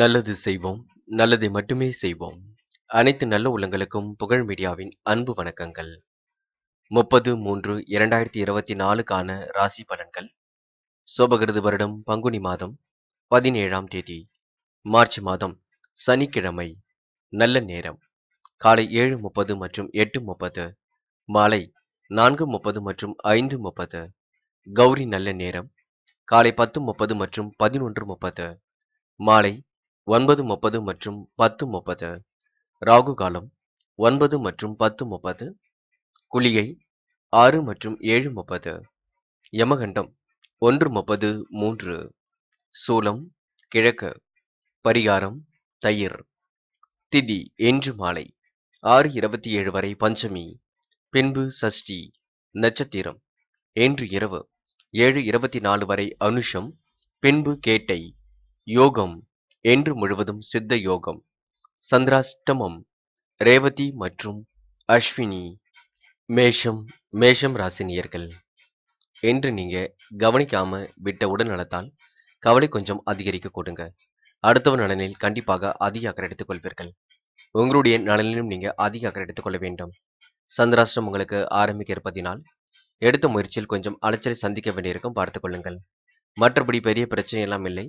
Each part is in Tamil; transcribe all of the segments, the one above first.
நல்லது செய்வோம் நல்லதை மட்டுமே செய்வோம் அனைத்து நல்ல உள்ளங்களுக்கும் புகழ் மீடியாவின் அன்பு வணக்கங்கள் முப்பது மூன்று இரண்டாயிரத்தி இருபத்தி நாலுக்கான ராசி பலன்கள் சோபகிருது வருடம் பங்குனி மாதம் பதினேழாம் தேதி மார்ச் மாதம் சனிக்கிழமை நல்ல நேரம் காலை ஏழு முப்பது மற்றும் எட்டு முப்பது மாலை நான்கு முப்பது மற்றும் ஐந்து முப்பது கௌரி நல்ல நேரம் காலை பத்து முப்பது மற்றும் பதினொன்று முப்பது மாலை ஒன்பது முப்பது மற்றும் பத்து முப்பது ராகு காலம் ஒன்பது மற்றும் பத்து முப்பது குளியை ஆறு மற்றும் ஏழு முப்பது யமகண்டம் ஒன்று முப்பது மூன்று சூலம் கிழக்கு பரிகாரம் தயிர் திதி என்று மாலை ஆறு இருபத்தி ஏழு வரை பஞ்சமி பின்பு சஷ்டி நட்சத்திரம் என்று இரவு ஏழு இருபத்தி நாலு வரை அனுஷம் பின்பு கேட்டை யோகம் என்று முழுவதும் சித்த யோகம் சந்திராஷ்டமம் ரேவதி மற்றும் அஸ்வினி மேஷம் மேஷம் ராசினியர்கள் என்று நீங்கள் கவனிக்காம விட்ட உடல் நலத்தால் கவலை கொஞ்சம் அதிகரிக்க கொடுங்க அடுத்தவர் நலனில் கண்டிப்பாக அதிக அக்கறை எடுத்துக்கொள்வீர்கள் உங்களுடைய நலனிலும் நீங்கள் அதிக அக்கறை எடுத்துக்கொள்ள வேண்டும் சந்திராஷ்டிரம் உங்களுக்கு ஆரம்பிக்க இருப்பதினால் எடுத்த முயற்சியில் கொஞ்சம் அலைச்சலை சந்திக்க வேண்டியிருக்கும் பார்த்துக்கொள்ளுங்கள் மற்றபடி பெரிய பிரச்சனை எல்லாம் இல்லை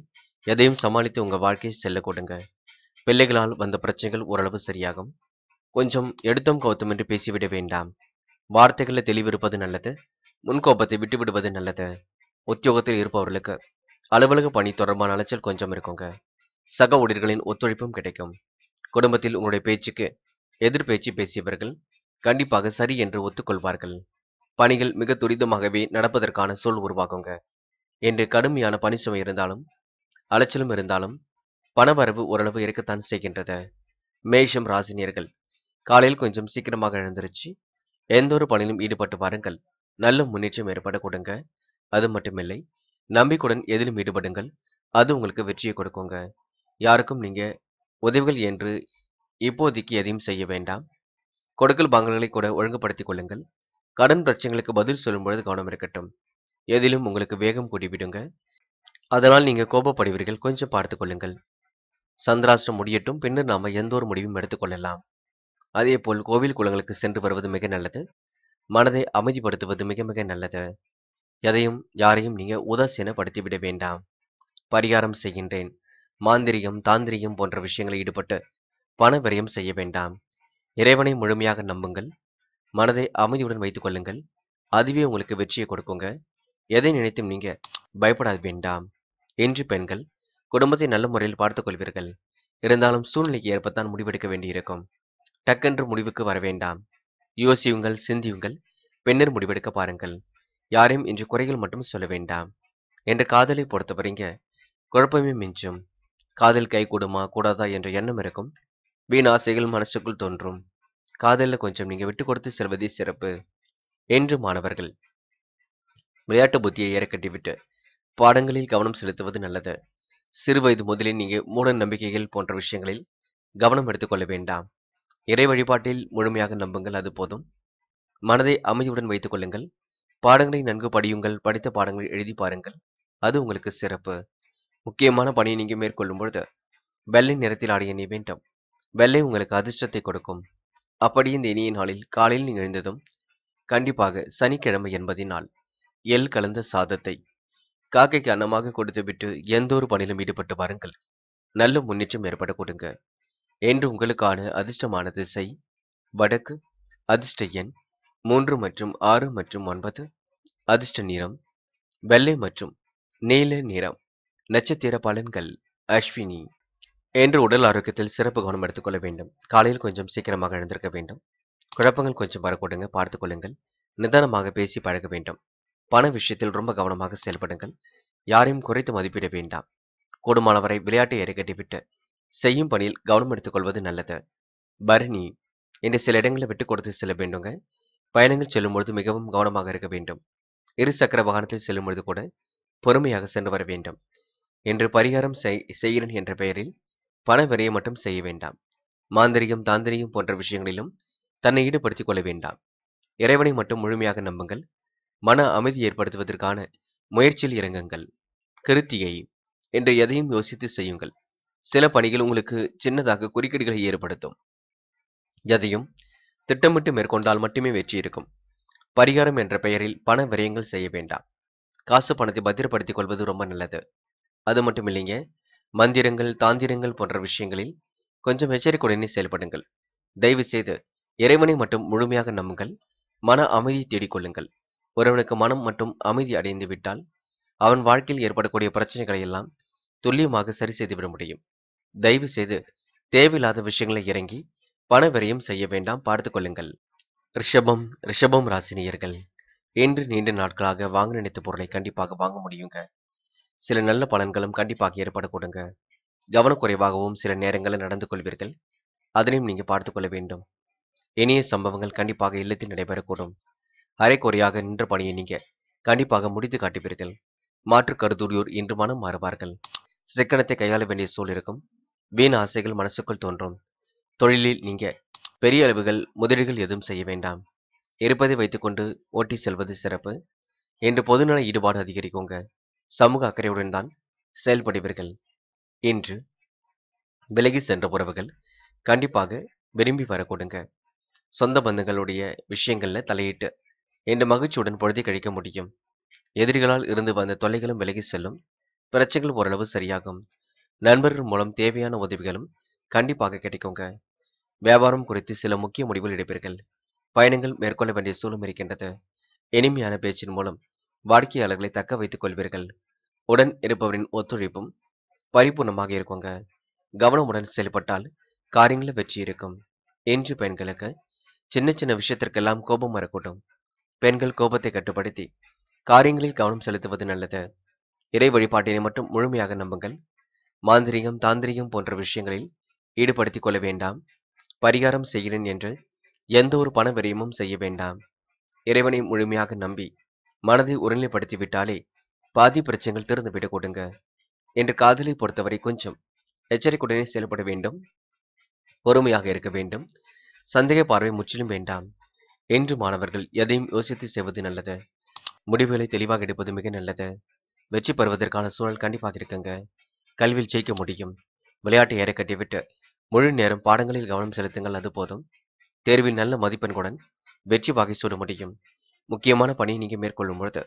எதையும் சமாளித்து உங்கள் வாழ்க்கையை செல்ல கொடுங்க பிள்ளைகளால் வந்த பிரச்சனைகள் ஓரளவு சரியாகும் கொஞ்சம் எடுத்தம் கவுத்தமின்றி பேசிவிட வேண்டாம் வார்த்தைகளில் தெளிவிருப்பது நல்லது முன்கோபத்தை விட்டுவிடுவது நல்லது உத்தியோகத்தில் இருப்பவர்களுக்கு அலுவலக பணி தொடர்பான அலைச்சல் கொஞ்சம் இருக்குங்க சக ஊழியர்களின் ஒத்துழைப்பும் கிடைக்கும் குடும்பத்தில் உங்களுடைய பேச்சுக்கு எதிர்பேச்சு பேசியவர்கள் கண்டிப்பாக சரி என்று ஒத்துக்கொள்வார்கள் பணிகள் மிக துரிதமாகவே நடப்பதற்கான சூழ் உருவாகுங்க என்று கடுமையான பணி சுமை இருந்தாலும் அலைச்சலும் இருந்தாலும் பணவரவு ஓரளவு இருக்கத்தான் செய்கின்றது மேஷம் ராசினியர்கள் காலையில் கொஞ்சம் சீக்கிரமாக எழுந்திருச்சு எந்த ஒரு பணியிலும் ஈடுபட்டு வாருங்கள் நல்ல முன்னேற்றம் ஏற்பட கொடுங்க அது மட்டுமில்லை நம்பிக்கையுடன் எதிலும் ஈடுபடுங்கள் அது உங்களுக்கு வெற்றியை கொடுக்குங்க யாருக்கும் நீங்க உதவிகள் என்று இப்போதைக்கு எதையும் செய்ய வேண்டாம் கொடுக்கல் பாங்கல்களை கூட ஒழுங்குபடுத்திக் கொள்ளுங்கள் கடன் பிரச்சனைகளுக்கு பதில் சொல்லும் பொழுது கவனம் இருக்கட்டும் எதிலும் உங்களுக்கு வேகம் கூடிவிடுங்க அதனால் நீங்கள் கோபப்படுவீர்கள் கொஞ்சம் பார்த்து கொள்ளுங்கள் சந்திராஷ்டம் முடியட்டும் பின்னர் நாம் எந்த ஒரு முடிவும் எடுத்துக்கொள்ளலாம் போல் கோவில் குளங்களுக்கு சென்று வருவது மிக நல்லது மனதை அமைதிப்படுத்துவது மிக மிக நல்லது எதையும் யாரையும் நீங்கள் உதாசீனப்படுத்திவிட வேண்டாம் பரிகாரம் செய்கின்றேன் மாந்திரிகம் தாந்திரிகம் போன்ற விஷயங்களில் ஈடுபட்டு பண விரயம் செய்ய வேண்டாம் இறைவனை முழுமையாக நம்புங்கள் மனதை அமைதியுடன் வைத்துக் கொள்ளுங்கள் அதுவே உங்களுக்கு வெற்றியை கொடுக்குங்க எதை நினைத்தும் நீங்கள் பயப்படாது வேண்டாம் என்று பெண்கள் குடும்பத்தை நல்ல முறையில் பார்த்துக் கொள்வீர்கள் இருந்தாலும் சூழ்நிலைக்கு ஏற்பத்தான் முடிவெடுக்க வேண்டியிருக்கும் டக்கென்று முடிவுக்கு வர வேண்டாம் யோசியுங்கள் சிந்தியுங்கள் பெண்ணர் முடிவெடுக்க பாருங்கள் யாரையும் இன்று குறைகள் மட்டும் சொல்ல வேண்டாம் என்ற காதலை பொறுத்தவரைங்க குழப்பமே மிஞ்சும் காதல் கை கூடுமா கூடாதா என்ற எண்ணம் இருக்கும் வீண் ஆசைகள் மனசுக்குள் தோன்றும் காதலில் கொஞ்சம் நீங்கள் விட்டு கொடுத்து செல்வதே சிறப்பு என்று மாணவர்கள் விளையாட்டு புத்தியை கட்டிவிட்டு பாடங்களில் கவனம் செலுத்துவது நல்லது சிறுவயது முதலில் நீங்கள் மூட நம்பிக்கைகள் போன்ற விஷயங்களில் கவனம் எடுத்துக்கொள்ள வேண்டாம் இறை வழிபாட்டில் முழுமையாக நம்புங்கள் அது போதும் மனதை அமைதியுடன் வைத்துக் கொள்ளுங்கள் பாடங்களை நன்கு படியுங்கள் படித்த பாடங்கள் எழுதி பாருங்கள் அது உங்களுக்கு சிறப்பு முக்கியமான பணியை நீங்கள் மேற்கொள்ளும் பொழுது வெள்ளை நிறத்தில் ஆடிய நீ வேண்டும் வெள்ளை உங்களுக்கு அதிர்ஷ்டத்தை கொடுக்கும் அப்படி இந்த இனிய நாளில் காலையில் நீங்கள் எழுந்ததும் கண்டிப்பாக சனிக்கிழமை என்பதினால் எல் கலந்த சாதத்தை காக்கைக்கு அன்னமாக கொடுத்துவிட்டு எந்த ஒரு பணியிலும் ஈடுபட்டு வாருங்கள் நல்ல முன்னேற்றம் ஏற்பட கொடுங்க என்று உங்களுக்கான அதிர்ஷ்டமான திசை வடக்கு அதிர்ஷ்ட எண் மூன்று மற்றும் ஆறு மற்றும் ஒன்பது அதிர்ஷ்ட நிறம் வெள்ளை மற்றும் நீல நிறம் நட்சத்திர பலன்கள் அஸ்வினி என்று உடல் ஆரோக்கியத்தில் சிறப்பு கவனம் எடுத்துக்கொள்ள வேண்டும் காலையில் கொஞ்சம் சீக்கிரமாக எழுந்திருக்க வேண்டும் குழப்பங்கள் கொஞ்சம் வரக்கூடுங்க கொள்ளுங்கள் நிதானமாக பேசி பழக வேண்டும் பண விஷயத்தில் ரொம்ப கவனமாக செயல்படுங்கள் யாரையும் குறைத்து மதிப்பிட வேண்டாம் கூடுமானவரை விளையாட்டை இறக்கட்டிவிட்டு செய்யும் பணியில் கவனம் எடுத்துக்கொள்வது நல்லது பரணி என்று சில இடங்களை விட்டு கொடுத்து செல்ல வேண்டுங்க பயணங்கள் செல்லும்பொழுது மிகவும் கவனமாக இருக்க வேண்டும் இரு சக்கர வாகனத்தில் செல்லும்பொழுது கூட பொறுமையாக சென்று வர வேண்டும் என்று பரிகாரம் செய்கிறேன் என்ற பெயரில் பண விரையை மட்டும் செய்ய வேண்டாம் மாந்திரியம் தாந்திரியம் போன்ற விஷயங்களிலும் தன்னை ஈடுபடுத்திக் கொள்ள வேண்டாம் இறைவனை மட்டும் முழுமையாக நம்புங்கள் மன அமைதி ஏற்படுத்துவதற்கான முயற்சியில் இறங்குங்கள் கருத்தியை என்று எதையும் யோசித்து செய்யுங்கள் சில பணிகள் உங்களுக்கு சின்னதாக குறுக்கீடுகளை ஏற்படுத்தும் எதையும் திட்டமிட்டு மேற்கொண்டால் மட்டுமே வெற்றி இருக்கும் பரிகாரம் என்ற பெயரில் பண விரயங்கள் செய்ய வேண்டாம் காசு பணத்தை பத்திரப்படுத்திக் கொள்வது ரொம்ப நல்லது அது மட்டும் இல்லைங்க மந்திரங்கள் தாந்திரங்கள் போன்ற விஷயங்களில் கொஞ்சம் எச்சரிக்கையுடனே செயல்படுங்கள் தயவு செய்து இறைவனை மட்டும் முழுமையாக நம்புங்கள் மன அமைதியை தேடிக்கொள்ளுங்கள் ஒருவனுக்கு மனம் மற்றும் அமைதி அடைந்து விட்டால் அவன் வாழ்க்கையில் ஏற்படக்கூடிய பிரச்சனைகளை எல்லாம் துல்லியமாக சரி செய்துவிட முடியும் தயவு செய்து தேவையில்லாத விஷயங்களை இறங்கி பண விரயம் செய்ய வேண்டாம் பார்த்து கொள்ளுங்கள் ரிஷபம் ரிஷபம் ராசினியர்கள் இன்று நீண்ட நாட்களாக வாங்க நினைத்த பொருளை கண்டிப்பாக வாங்க முடியுங்க சில நல்ல பலன்களும் கண்டிப்பாக ஏற்படக்கூடுங்க கவனக்குறைவாகவும் சில நேரங்களில் நடந்து கொள்வீர்கள் அதனையும் நீங்கள் பார்த்து கொள்ள வேண்டும் இனிய சம்பவங்கள் கண்டிப்பாக இல்லத்தில் நடைபெறக்கூடும் அரைக்குறையாக நின்ற பணியை நீங்க கண்டிப்பாக முடித்து காட்டுவீர்கள் மாற்று கருதுரியோர் இன்று மனம் மாறுவார்கள் சிக்கனத்தை கையாள வேண்டிய சூழ் இருக்கும் வீண் ஆசைகள் மனசுக்குள் தோன்றும் தொழிலில் நீங்க பெரிய அளவுகள் முதலீடுகள் எதுவும் செய்ய வேண்டாம் இருப்பதை வைத்துக்கொண்டு ஓட்டி செல்வது சிறப்பு இன்று பொதுநல ஈடுபாடு அதிகரிக்குங்க சமூக அக்கறையுடன் தான் செயல்படுவீர்கள் இன்று விலகி சென்ற உறவுகள் கண்டிப்பாக விரும்பி வரக்கூடுங்க சொந்த பந்தங்களுடைய விஷயங்களில் தலையிட்டு என்று மகிழ்ச்சியுடன் பொழுதை கழிக்க முடியும் எதிரிகளால் இருந்து வந்த தொல்லைகளும் விலகி செல்லும் பிரச்சனைகள் ஓரளவு சரியாகும் நண்பர்கள் மூலம் தேவையான உதவிகளும் கண்டிப்பாக கிடைக்குங்க வியாபாரம் குறித்து சில முக்கிய முடிவுகள் எடுப்பீர்கள் பயணங்கள் மேற்கொள்ள வேண்டிய சூழலும் இருக்கின்றது இனிமையான பேச்சின் மூலம் வாடிக்கையாளர்களை தக்க வைத்துக் கொள்வீர்கள் உடன் இருப்பவரின் ஒத்துழைப்பும் பரிபூர்ணமாக இருக்குங்க கவனமுடன் செயல்பட்டால் காரியங்களில் வெற்றி இருக்கும் என்று பெண்களுக்கு சின்ன சின்ன விஷயத்திற்கெல்லாம் கோபம் வரக்கூடும் பெண்கள் கோபத்தை கட்டுப்படுத்தி காரியங்களில் கவனம் செலுத்துவது நல்லது இறை வழிபாட்டினை மட்டும் முழுமையாக நம்புங்கள் மாந்திரிகம் தாந்திரிகம் போன்ற விஷயங்களில் ஈடுபடுத்திக் கொள்ள வேண்டாம் பரிகாரம் செய்கிறேன் என்று எந்த ஒரு பண விரயமும் செய்ய வேண்டாம் இறைவனை முழுமையாக நம்பி மனதை உரிநிலைப்படுத்திவிட்டாலே விட்டாலே பாதி பிரச்சனைகள் திறந்துவிட கொடுங்க என்று காதலை பொறுத்தவரை கொஞ்சம் எச்சரிக்கையுடனே செயல்பட வேண்டும் பொறுமையாக இருக்க வேண்டும் சந்தேக பார்வை முற்றிலும் வேண்டாம் என்று மாணவர்கள் எதையும் யோசித்து செய்வது நல்லது முடிவுகளை தெளிவாக எடுப்பது மிக நல்லது வெற்றி பெறுவதற்கான சூழல் கண்டிப்பாக இருக்குங்க கல்வியில் ஜெயிக்க முடியும் விளையாட்டை ஏற கட்டிவிட்டு முழு நேரம் பாடங்களில் கவனம் செலுத்துங்கள் அது போதும் தேர்வில் நல்ல மதிப்பெண்களுடன் வெற்றி வாகை சூட முடியும் முக்கியமான பணியை நீங்கள் மேற்கொள்ளும் பொழுது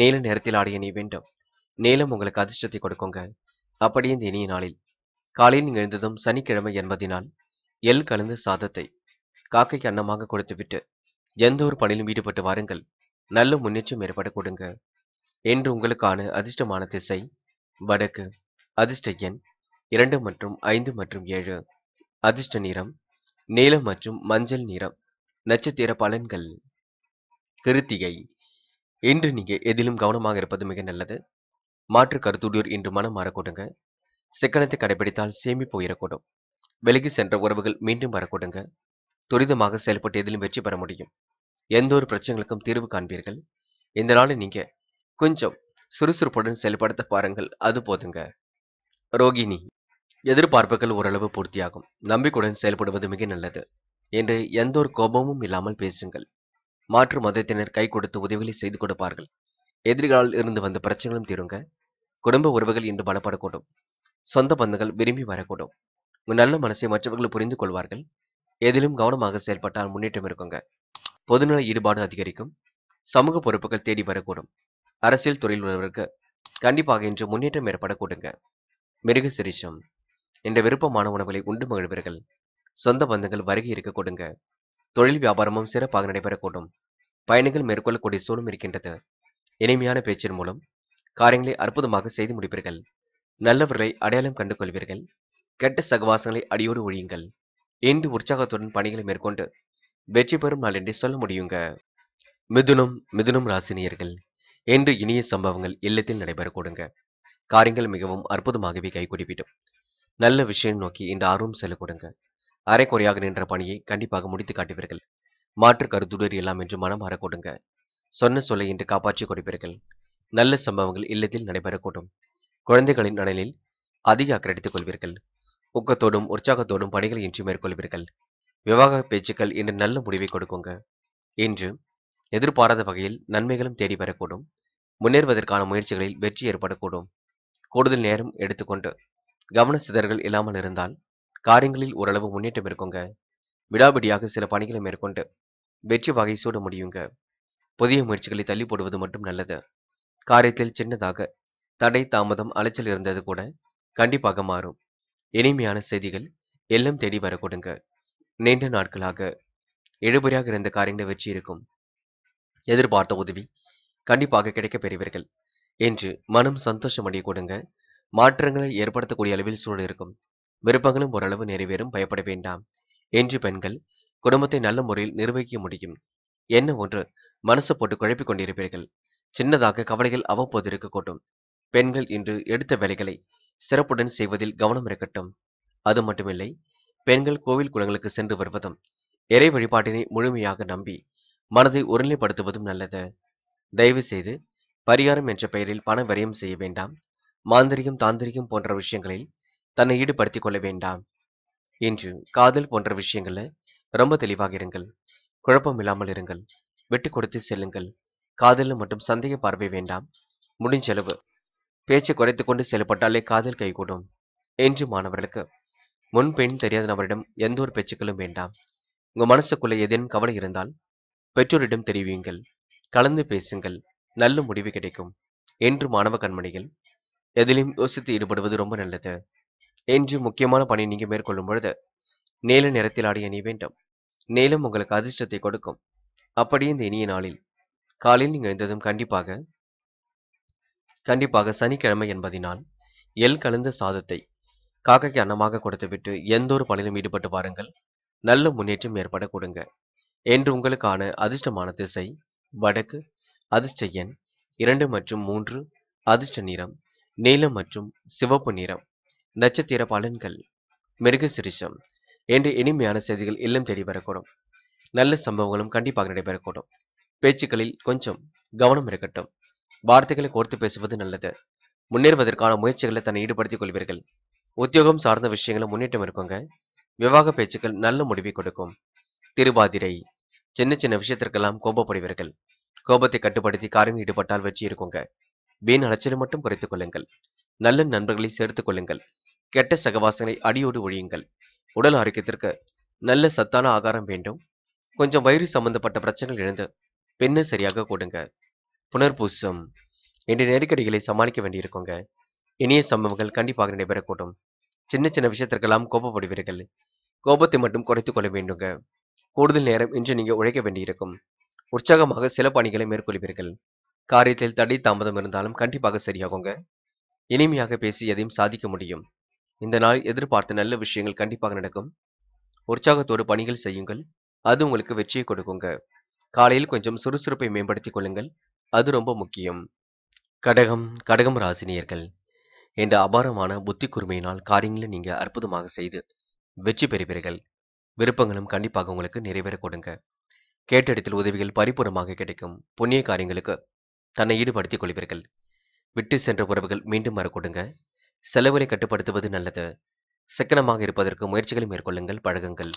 நீல நேரத்தில் ஆடிய நீ வேண்டும் நீளம் உங்களுக்கு அதிர்ஷ்டத்தை கொடுக்குங்க அப்படியே இந்த இனிய நாளில் காலையில் எழுந்ததும் சனிக்கிழமை என்பதினால் எல் கலந்து சாதத்தை காக்கைக்கு அன்னமாக கொடுத்துவிட்டு எந்த ஒரு பணியிலும் ஈடுபட்டு வாருங்கள் நல்ல முன்னேற்றம் ஏற்பட கொடுங்க என்று உங்களுக்கான அதிர்ஷ்டமான திசை வடக்கு அதிர்ஷ்ட எண் இரண்டு மற்றும் ஐந்து மற்றும் ஏழு அதிர்ஷ்ட நிறம் நீலம் மற்றும் மஞ்சள் நிறம் நட்சத்திர பலன்கள் கிருத்திகை இன்று நீங்க எதிலும் கவனமாக இருப்பது மிக நல்லது மாற்று கருத்துடையோர் இன்று மனம் மாறக்கூடுங்க சிக்கனத்தை கடைபிடித்தால் சேமிப்பு உயரக்கூடும் விலகி சென்ற உறவுகள் மீண்டும் வரக்கூடுங்க துரிதமாக செயல்பட்டு எதிலும் வெற்றி பெற முடியும் எந்த ஒரு பிரச்சனைகளுக்கும் தீர்வு காண்பீர்கள் இந்த நாளை நீங்க கொஞ்சம் சுறுசுறுப்புடன் செயல்படுத்த பாருங்கள் அது போதுங்க ரோகிணி எதிர்பார்ப்புகள் ஓரளவு பூர்த்தியாகும் நம்பிக்கையுடன் செயல்படுவது மிக நல்லது என்று எந்த ஒரு கோபமும் இல்லாமல் பேசுங்கள் மாற்று மதத்தினர் கை கொடுத்து உதவிகளை செய்து கொடுப்பார்கள் எதிரிகளால் இருந்து வந்த பிரச்சனைகளும் தீருங்க குடும்ப உறவுகள் இன்று பலப்படக்கூடும் சொந்த பந்தங்கள் விரும்பி வரக்கூடும் நல்ல மனசை மற்றவர்கள் புரிந்து கொள்வார்கள் எதிலும் கவனமாக செயல்பட்டால் முன்னேற்றம் இருக்குங்க பொதுநல ஈடுபாடு அதிகரிக்கும் சமூக பொறுப்புகள் தேடி வரக்கூடும் அரசியல் தொழில் உள்ளவருக்கு கண்டிப்பாக இன்று முன்னேற்றம் ஏற்படக்கூடுங்க மிருக சிரிச்சம் இந்த விருப்பமான உணவுகளை உண்டு மகிழ்வீர்கள் சொந்த பந்தங்கள் வருகை இருக்க கொடுங்க தொழில் வியாபாரமும் சிறப்பாக நடைபெறக்கூடும் பயணங்கள் மேற்கொள்ளக்கூடிய சூழலும் இருக்கின்றது இனிமையான பேச்சின் மூலம் காரியங்களை அற்புதமாக செய்து முடிப்பீர்கள் நல்லவர்களை அடையாளம் கண்டு கொள்வீர்கள் கெட்ட சகவாசங்களை அடியோடு ஒழியுங்கள் என்று உற்சாகத்துடன் பணிகளை மேற்கொண்டு வெற்றி பெறும் நாள் என்று சொல்ல முடியுங்க மிதுனம் மிதுனம் ராசினியர்கள் என்று இனிய சம்பவங்கள் இல்லத்தில் நடைபெற கொடுங்க காரியங்கள் மிகவும் அற்புதமாகவே கைகூடிவிடும் நல்ல விஷயம் நோக்கி இன்று ஆர்வம் செல்ல கொடுங்க அரைக்குறையாக நின்ற பணியை கண்டிப்பாக முடித்து காட்டுவீர்கள் மாற்று கருத்துடர் எல்லாம் என்று மனம் கொடுங்க சொன்ன சொல்லை இன்று காப்பாற்றி கொடுப்பீர்கள் நல்ல சம்பவங்கள் இல்லத்தில் நடைபெறக்கூடும் குழந்தைகளின் நலனில் அதிக அக்கறை எடுத்துக் கொள்வீர்கள் ஊக்கத்தோடும் உற்சாகத்தோடும் பணிகள் இன்று மேற்கொள்வீர்கள் விவாக பேச்சுக்கள் இன்று நல்ல முடிவை கொடுக்குங்க இன்று எதிர்பாராத வகையில் நன்மைகளும் தேடி வரக்கூடும் முன்னேறுவதற்கான முயற்சிகளில் வெற்றி ஏற்படக்கூடும் கூடுதல் நேரம் எடுத்துக்கொண்டு கவன சிதறல்கள் இல்லாமல் இருந்தால் காரியங்களில் ஓரளவு முன்னேற்றம் இருக்குங்க விடாபிடியாக சில பணிகளை மேற்கொண்டு வெற்றி வகை சூட முடியுங்க புதிய முயற்சிகளை தள்ளி போடுவது மட்டும் நல்லது காரியத்தில் சின்னதாக தடை தாமதம் அலைச்சல் இருந்தது கூட கண்டிப்பாக மாறும் இனிமையான செய்திகள் எல்லாம் தேடி வர கொடுங்க நீண்ட நாட்களாக இழுபறியாக இருந்த காரியங்களை வெற்றி இருக்கும் எதிர்பார்த்த உதவி கண்டிப்பாக கிடைக்க பெறுவீர்கள் என்று மனம் சந்தோஷம் அடைய கொடுங்க மாற்றங்களை ஏற்படுத்தக்கூடிய அளவில் சூழல் இருக்கும் விருப்பங்களும் ஓரளவு நிறைவேறும் பயப்பட வேண்டாம் என்று பெண்கள் குடும்பத்தை நல்ல முறையில் நிர்வகிக்க முடியும் என்ன ஒன்று மனசு போட்டு குழப்பிக் கொண்டிருப்பீர்கள் சின்னதாக கவலைகள் அவ்வப்போது இருக்கக்கூடும் பெண்கள் இன்று எடுத்த வேலைகளை சிறப்புடன் செய்வதில் கவனம் இருக்கட்டும் அது மட்டுமில்லை பெண்கள் கோவில் குளங்களுக்கு சென்று வருவதும் இறை வழிபாட்டினை முழுமையாக நம்பி மனதை ஒருநிலைப்படுத்துவதும் நல்லது தயவு செய்து பரிகாரம் என்ற பெயரில் பண விரயம் செய்ய வேண்டாம் மாந்திரிகம் தாந்திரிகம் போன்ற விஷயங்களில் தன்னை ஈடுபடுத்திக் கொள்ள வேண்டாம் இன்று காதல் போன்ற விஷயங்கள்ல ரொம்ப தெளிவாக இருங்கள் குழப்பம் இல்லாமல் இருங்கள் விட்டு கொடுத்து செல்லுங்கள் காதலில் மட்டும் சந்தேக பார்வை வேண்டாம் முடிஞ்சளவு பேச்சை குறைத்துக்கொண்டு கொண்டு செயல்பட்டாலே காதல் கைகூடும் என்று மாணவர்களுக்கு முன்பெண் தெரியாத நபரிடம் எந்த ஒரு பேச்சுக்களும் வேண்டாம் உங்க மனசுக்குள்ளே ஏதேனும் கவலை இருந்தால் பெற்றோரிடம் தெரிவியுங்கள் கலந்து பேசுங்கள் நல்ல முடிவு கிடைக்கும் என்று மாணவ கண்மணிகள் எதிலும் யோசித்து ஈடுபடுவது ரொம்ப நல்லது என்று முக்கியமான பணி நீங்க மேற்கொள்ளும் பொழுது நீல நிறத்தில் ஆடி அணிய வேண்டும் நீளம் உங்களுக்கு அதிர்ஷ்டத்தை கொடுக்கும் அப்படியே இந்த இனிய நாளில் காலையில் நீங்கள் எழுந்ததும் கண்டிப்பாக கண்டிப்பாக சனிக்கிழமை என்பதினால் எல் கலந்த சாதத்தை காக்கைக்கு அன்னமாக கொடுத்துவிட்டு ஒரு பணியிலும் ஈடுபட்டு பாருங்கள் நல்ல முன்னேற்றம் ஏற்பட கொடுங்க என்று உங்களுக்கான அதிர்ஷ்டமான திசை வடக்கு அதிர்ஷ்ட எண் இரண்டு மற்றும் மூன்று அதிர்ஷ்ட நிறம் நீலம் மற்றும் சிவப்பு நிறம் நட்சத்திர பலன்கள் மிருக சிரிஷம் என்று இனிமையான செய்திகள் இல்லம் தேடி வரக்கூடும் நல்ல சம்பவங்களும் கண்டிப்பாக நடைபெறக்கூடும் பேச்சுக்களில் கொஞ்சம் கவனம் இருக்கட்டும் வார்த்தைகளை கோர்த்து பேசுவது நல்லது முன்னேறுவதற்கான முயற்சிகளை தன்னை ஈடுபடுத்திக் கொள்வீர்கள் உத்தியோகம் சார்ந்த விஷயங்களை முன்னேற்றம் இருக்குங்க விவாக பேச்சுக்கள் நல்ல முடிவை கொடுக்கும் திருவாதிரை சின்ன சின்ன விஷயத்திற்கெல்லாம் கோபப்படுவீர்கள் கோபத்தை கட்டுப்படுத்தி காரியம் ஈடுபட்டால் வெற்றி இருக்குங்க வீண் அலைச்சலை மட்டும் குறைத்துக் கொள்ளுங்கள் நல்ல நண்பர்களை சேர்த்துக் கொள்ளுங்கள் கெட்ட சகவாசங்களை அடியோடு ஒழியுங்கள் உடல் ஆரோக்கியத்திற்கு நல்ல சத்தான ஆகாரம் வேண்டும் கொஞ்சம் வயிறு சம்பந்தப்பட்ட பிரச்சனைகள் எழுந்து பெண்ணு சரியாக கொடுங்க புனர்பூசம் என்ற நெருக்கடிகளை சமாளிக்க வேண்டியிருக்குங்க இனிய சம்பவங்கள் கண்டிப்பாக நடைபெறக்கூடும் சின்ன சின்ன விஷயத்திற்கெல்லாம் கோபப்படுவீர்கள் கோபத்தை மட்டும் குறைத்துக் கொள்ள வேண்டுங்க கூடுதல் நேரம் இன்று நீங்கள் உழைக்க வேண்டியிருக்கும் உற்சாகமாக சில பணிகளை மேற்கொள்வீர்கள் காரியத்தில் தடை தாமதம் இருந்தாலும் கண்டிப்பாக சரியாகுங்க இனிமையாக பேசி எதையும் சாதிக்க முடியும் இந்த நாள் எதிர்பார்த்த நல்ல விஷயங்கள் கண்டிப்பாக நடக்கும் உற்சாகத்தோடு பணிகள் செய்யுங்கள் அது உங்களுக்கு வெற்றியை கொடுக்குங்க காலையில் கொஞ்சம் சுறுசுறுப்பை மேம்படுத்திக் கொள்ளுங்கள் அது ரொம்ப முக்கியம் கடகம் கடகம் ராசினியர்கள் என்ற அபாரமான புத்தி குருமையினால் காரியங்களை நீங்கள் அற்புதமாக செய்து வெற்றி பெறுவீர்கள் விருப்பங்களும் கண்டிப்பாக உங்களுக்கு நிறைவேற கொடுங்க கேட்டிடத்தில் உதவிகள் பரிபூர்ணமாக கிடைக்கும் புண்ணிய காரியங்களுக்கு தன்னை ஈடுபடுத்திக் கொள்வீர்கள் விட்டு சென்ற உறவுகள் மீண்டும் கொடுங்க செலவுகளை கட்டுப்படுத்துவது நல்லது சிக்கனமாக இருப்பதற்கு முயற்சிகளை மேற்கொள்ளுங்கள் பழகுங்கள்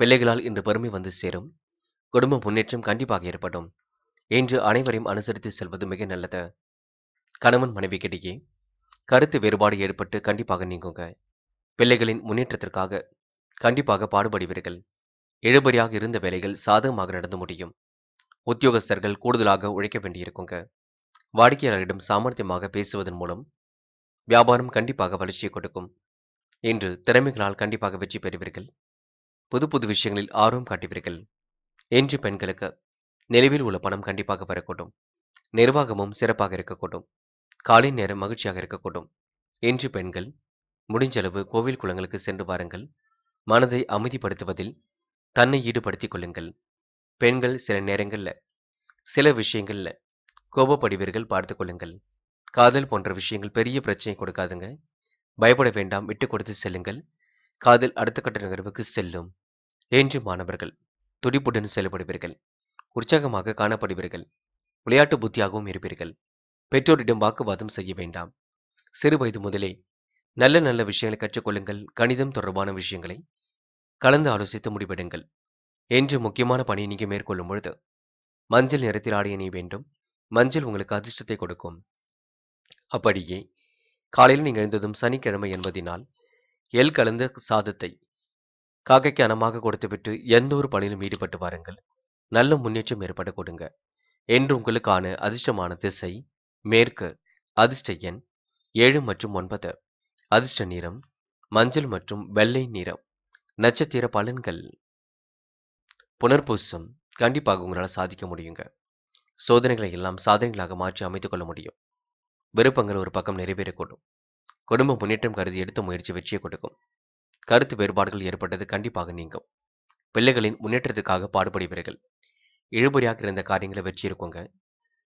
பிள்ளைகளால் இன்று பெருமை வந்து சேரும் குடும்ப முன்னேற்றம் கண்டிப்பாக ஏற்படும் என்று அனைவரையும் அனுசரித்து செல்வது மிக நல்லது கணவன் மனைவிக்கிடையே கருத்து வேறுபாடு ஏற்பட்டு கண்டிப்பாக நீங்குங்க பிள்ளைகளின் முன்னேற்றத்திற்காக கண்டிப்பாக பாடுபடுவீர்கள் இழுபறியாக இருந்த வேலைகள் சாதகமாக நடந்து முடியும் உத்தியோகஸ்தர்கள் கூடுதலாக உழைக்க வேண்டியிருக்குங்க வாடிக்கையாளரிடம் சாமர்த்தியமாக பேசுவதன் மூலம் வியாபாரம் கண்டிப்பாக வளர்ச்சியை கொடுக்கும் என்று திறமைகளால் கண்டிப்பாக வெற்றி பெறுவீர்கள் புது புது விஷயங்களில் ஆர்வம் காட்டுவீர்கள் என்று பெண்களுக்கு நிலவில் உள்ள பணம் கண்டிப்பாக வரக்கூடும் நிர்வாகமும் சிறப்பாக இருக்கக்கூடும் காலை நேரம் மகிழ்ச்சியாக இருக்கக்கூடும் இன்று பெண்கள் முடிஞ்சளவு கோவில் குளங்களுக்கு சென்று வாருங்கள் மனதை அமைதிப்படுத்துவதில் தன்னை ஈடுபடுத்திக் கொள்ளுங்கள் பெண்கள் சில நேரங்களில் சில விஷயங்களில் கோபப்படுவீர்கள் பார்த்து கொள்ளுங்கள் காதல் போன்ற விஷயங்கள் பெரிய பிரச்சனை கொடுக்காதுங்க பயப்பட வேண்டாம் விட்டு கொடுத்து செல்லுங்கள் காதல் அடுத்த கட்ட நகர்வுக்கு செல்லும் என்று மாணவர்கள் துடிப்புடன் செயல்படுவீர்கள் உற்சாகமாக காணப்படுவீர்கள் விளையாட்டு புத்தியாகவும் இருப்பீர்கள் பெற்றோரிடம் வாக்குவாதம் செய்ய வேண்டாம் சிறு வயது முதலே நல்ல நல்ல விஷயங்களை கற்றுக்கொள்ளுங்கள் கணிதம் தொடர்பான விஷயங்களை கலந்து ஆலோசித்து முடிவிடுங்கள் என்று முக்கியமான பணியை நீங்கள் மேற்கொள்ளும் பொழுது மஞ்சள் நிறத்தில் ஆடை அணிய வேண்டும் மஞ்சள் உங்களுக்கு அதிர்ஷ்டத்தை கொடுக்கும் அப்படியே காலையில் நீங்கள் எழுந்ததும் சனிக்கிழமை என்பதினால் எல் கலந்த சாதத்தை காக்கைக்கு அனமாக கொடுத்துவிட்டு எந்த ஒரு பணியிலும் ஈடுபட்டு வாருங்கள் நல்ல முன்னேற்றம் ஏற்பட கொடுங்க என்று உங்களுக்கான அதிர்ஷ்டமான திசை மேற்கு அதிர்ஷ்ட எண் ஏழு மற்றும் ஒன்பது அதிர்ஷ்ட நிறம் மஞ்சள் மற்றும் வெள்ளை நிறம் நட்சத்திர பலன்கள் புனர்பூசம் கண்டிப்பாக உங்களால் சாதிக்க முடியுங்க சோதனைகளை எல்லாம் சாதனைகளாக மாற்றி அமைத்துக் கொள்ள முடியும் விருப்பங்கள் ஒரு பக்கம் நிறைவேறக்கூடும் குடும்ப முன்னேற்றம் கருதி எடுத்த முயற்சி வெற்றியை கொடுக்கும் கருத்து வேறுபாடுகள் ஏற்பட்டது கண்டிப்பாக நீங்கும் பிள்ளைகளின் முன்னேற்றத்துக்காக பாடுபடுவீர்கள் இழுபறியாக்குற இந்த காரியங்களை வச்சிருக்கோங்க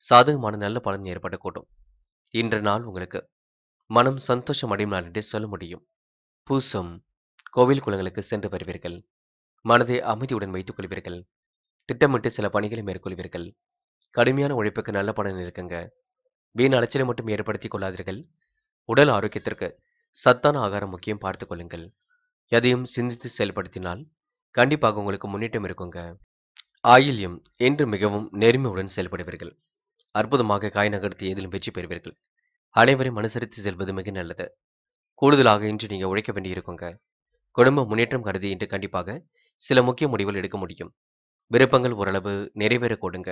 சாதகமான நல்ல பலன் ஏற்படக்கூடும் இன்று நாள் உங்களுக்கு மனம் சந்தோஷம் அடையும் நாள் என்று சொல்ல முடியும் பூசம் கோவில் குளங்களுக்கு சென்று வருவீர்கள் மனதை அமைதியுடன் வைத்துக் கொள்வீர்கள் திட்டமிட்டு சில பணிகளை மேற்கொள்வீர்கள் கடுமையான உழைப்புக்கு நல்ல பலன் இருக்குங்க வீண் அலைச்சலை மட்டும் ஏற்படுத்திக் கொள்ளாதீர்கள் உடல் ஆரோக்கியத்திற்கு சத்தான ஆகாரம் முக்கியம் பார்த்து கொள்ளுங்கள் எதையும் சிந்தித்து செயல்படுத்தினால் கண்டிப்பாக உங்களுக்கு முன்னேற்றம் இருக்குங்க ஆயில்யம் என்று மிகவும் நெருமையுடன் செயல்படுவீர்கள் அற்புதமாக காய் நகர்த்தி எதிலும் வெற்றி பெறுவீர்கள் அனைவரையும் அனுசரித்து செல்வது மிக நல்லது கூடுதலாக இன்று நீங்கள் உழைக்க வேண்டியிருக்குங்க குடும்ப முன்னேற்றம் கருதி இன்று கண்டிப்பாக சில முக்கிய முடிவுகள் எடுக்க முடியும் விருப்பங்கள் ஓரளவு நிறைவேற கொடுங்க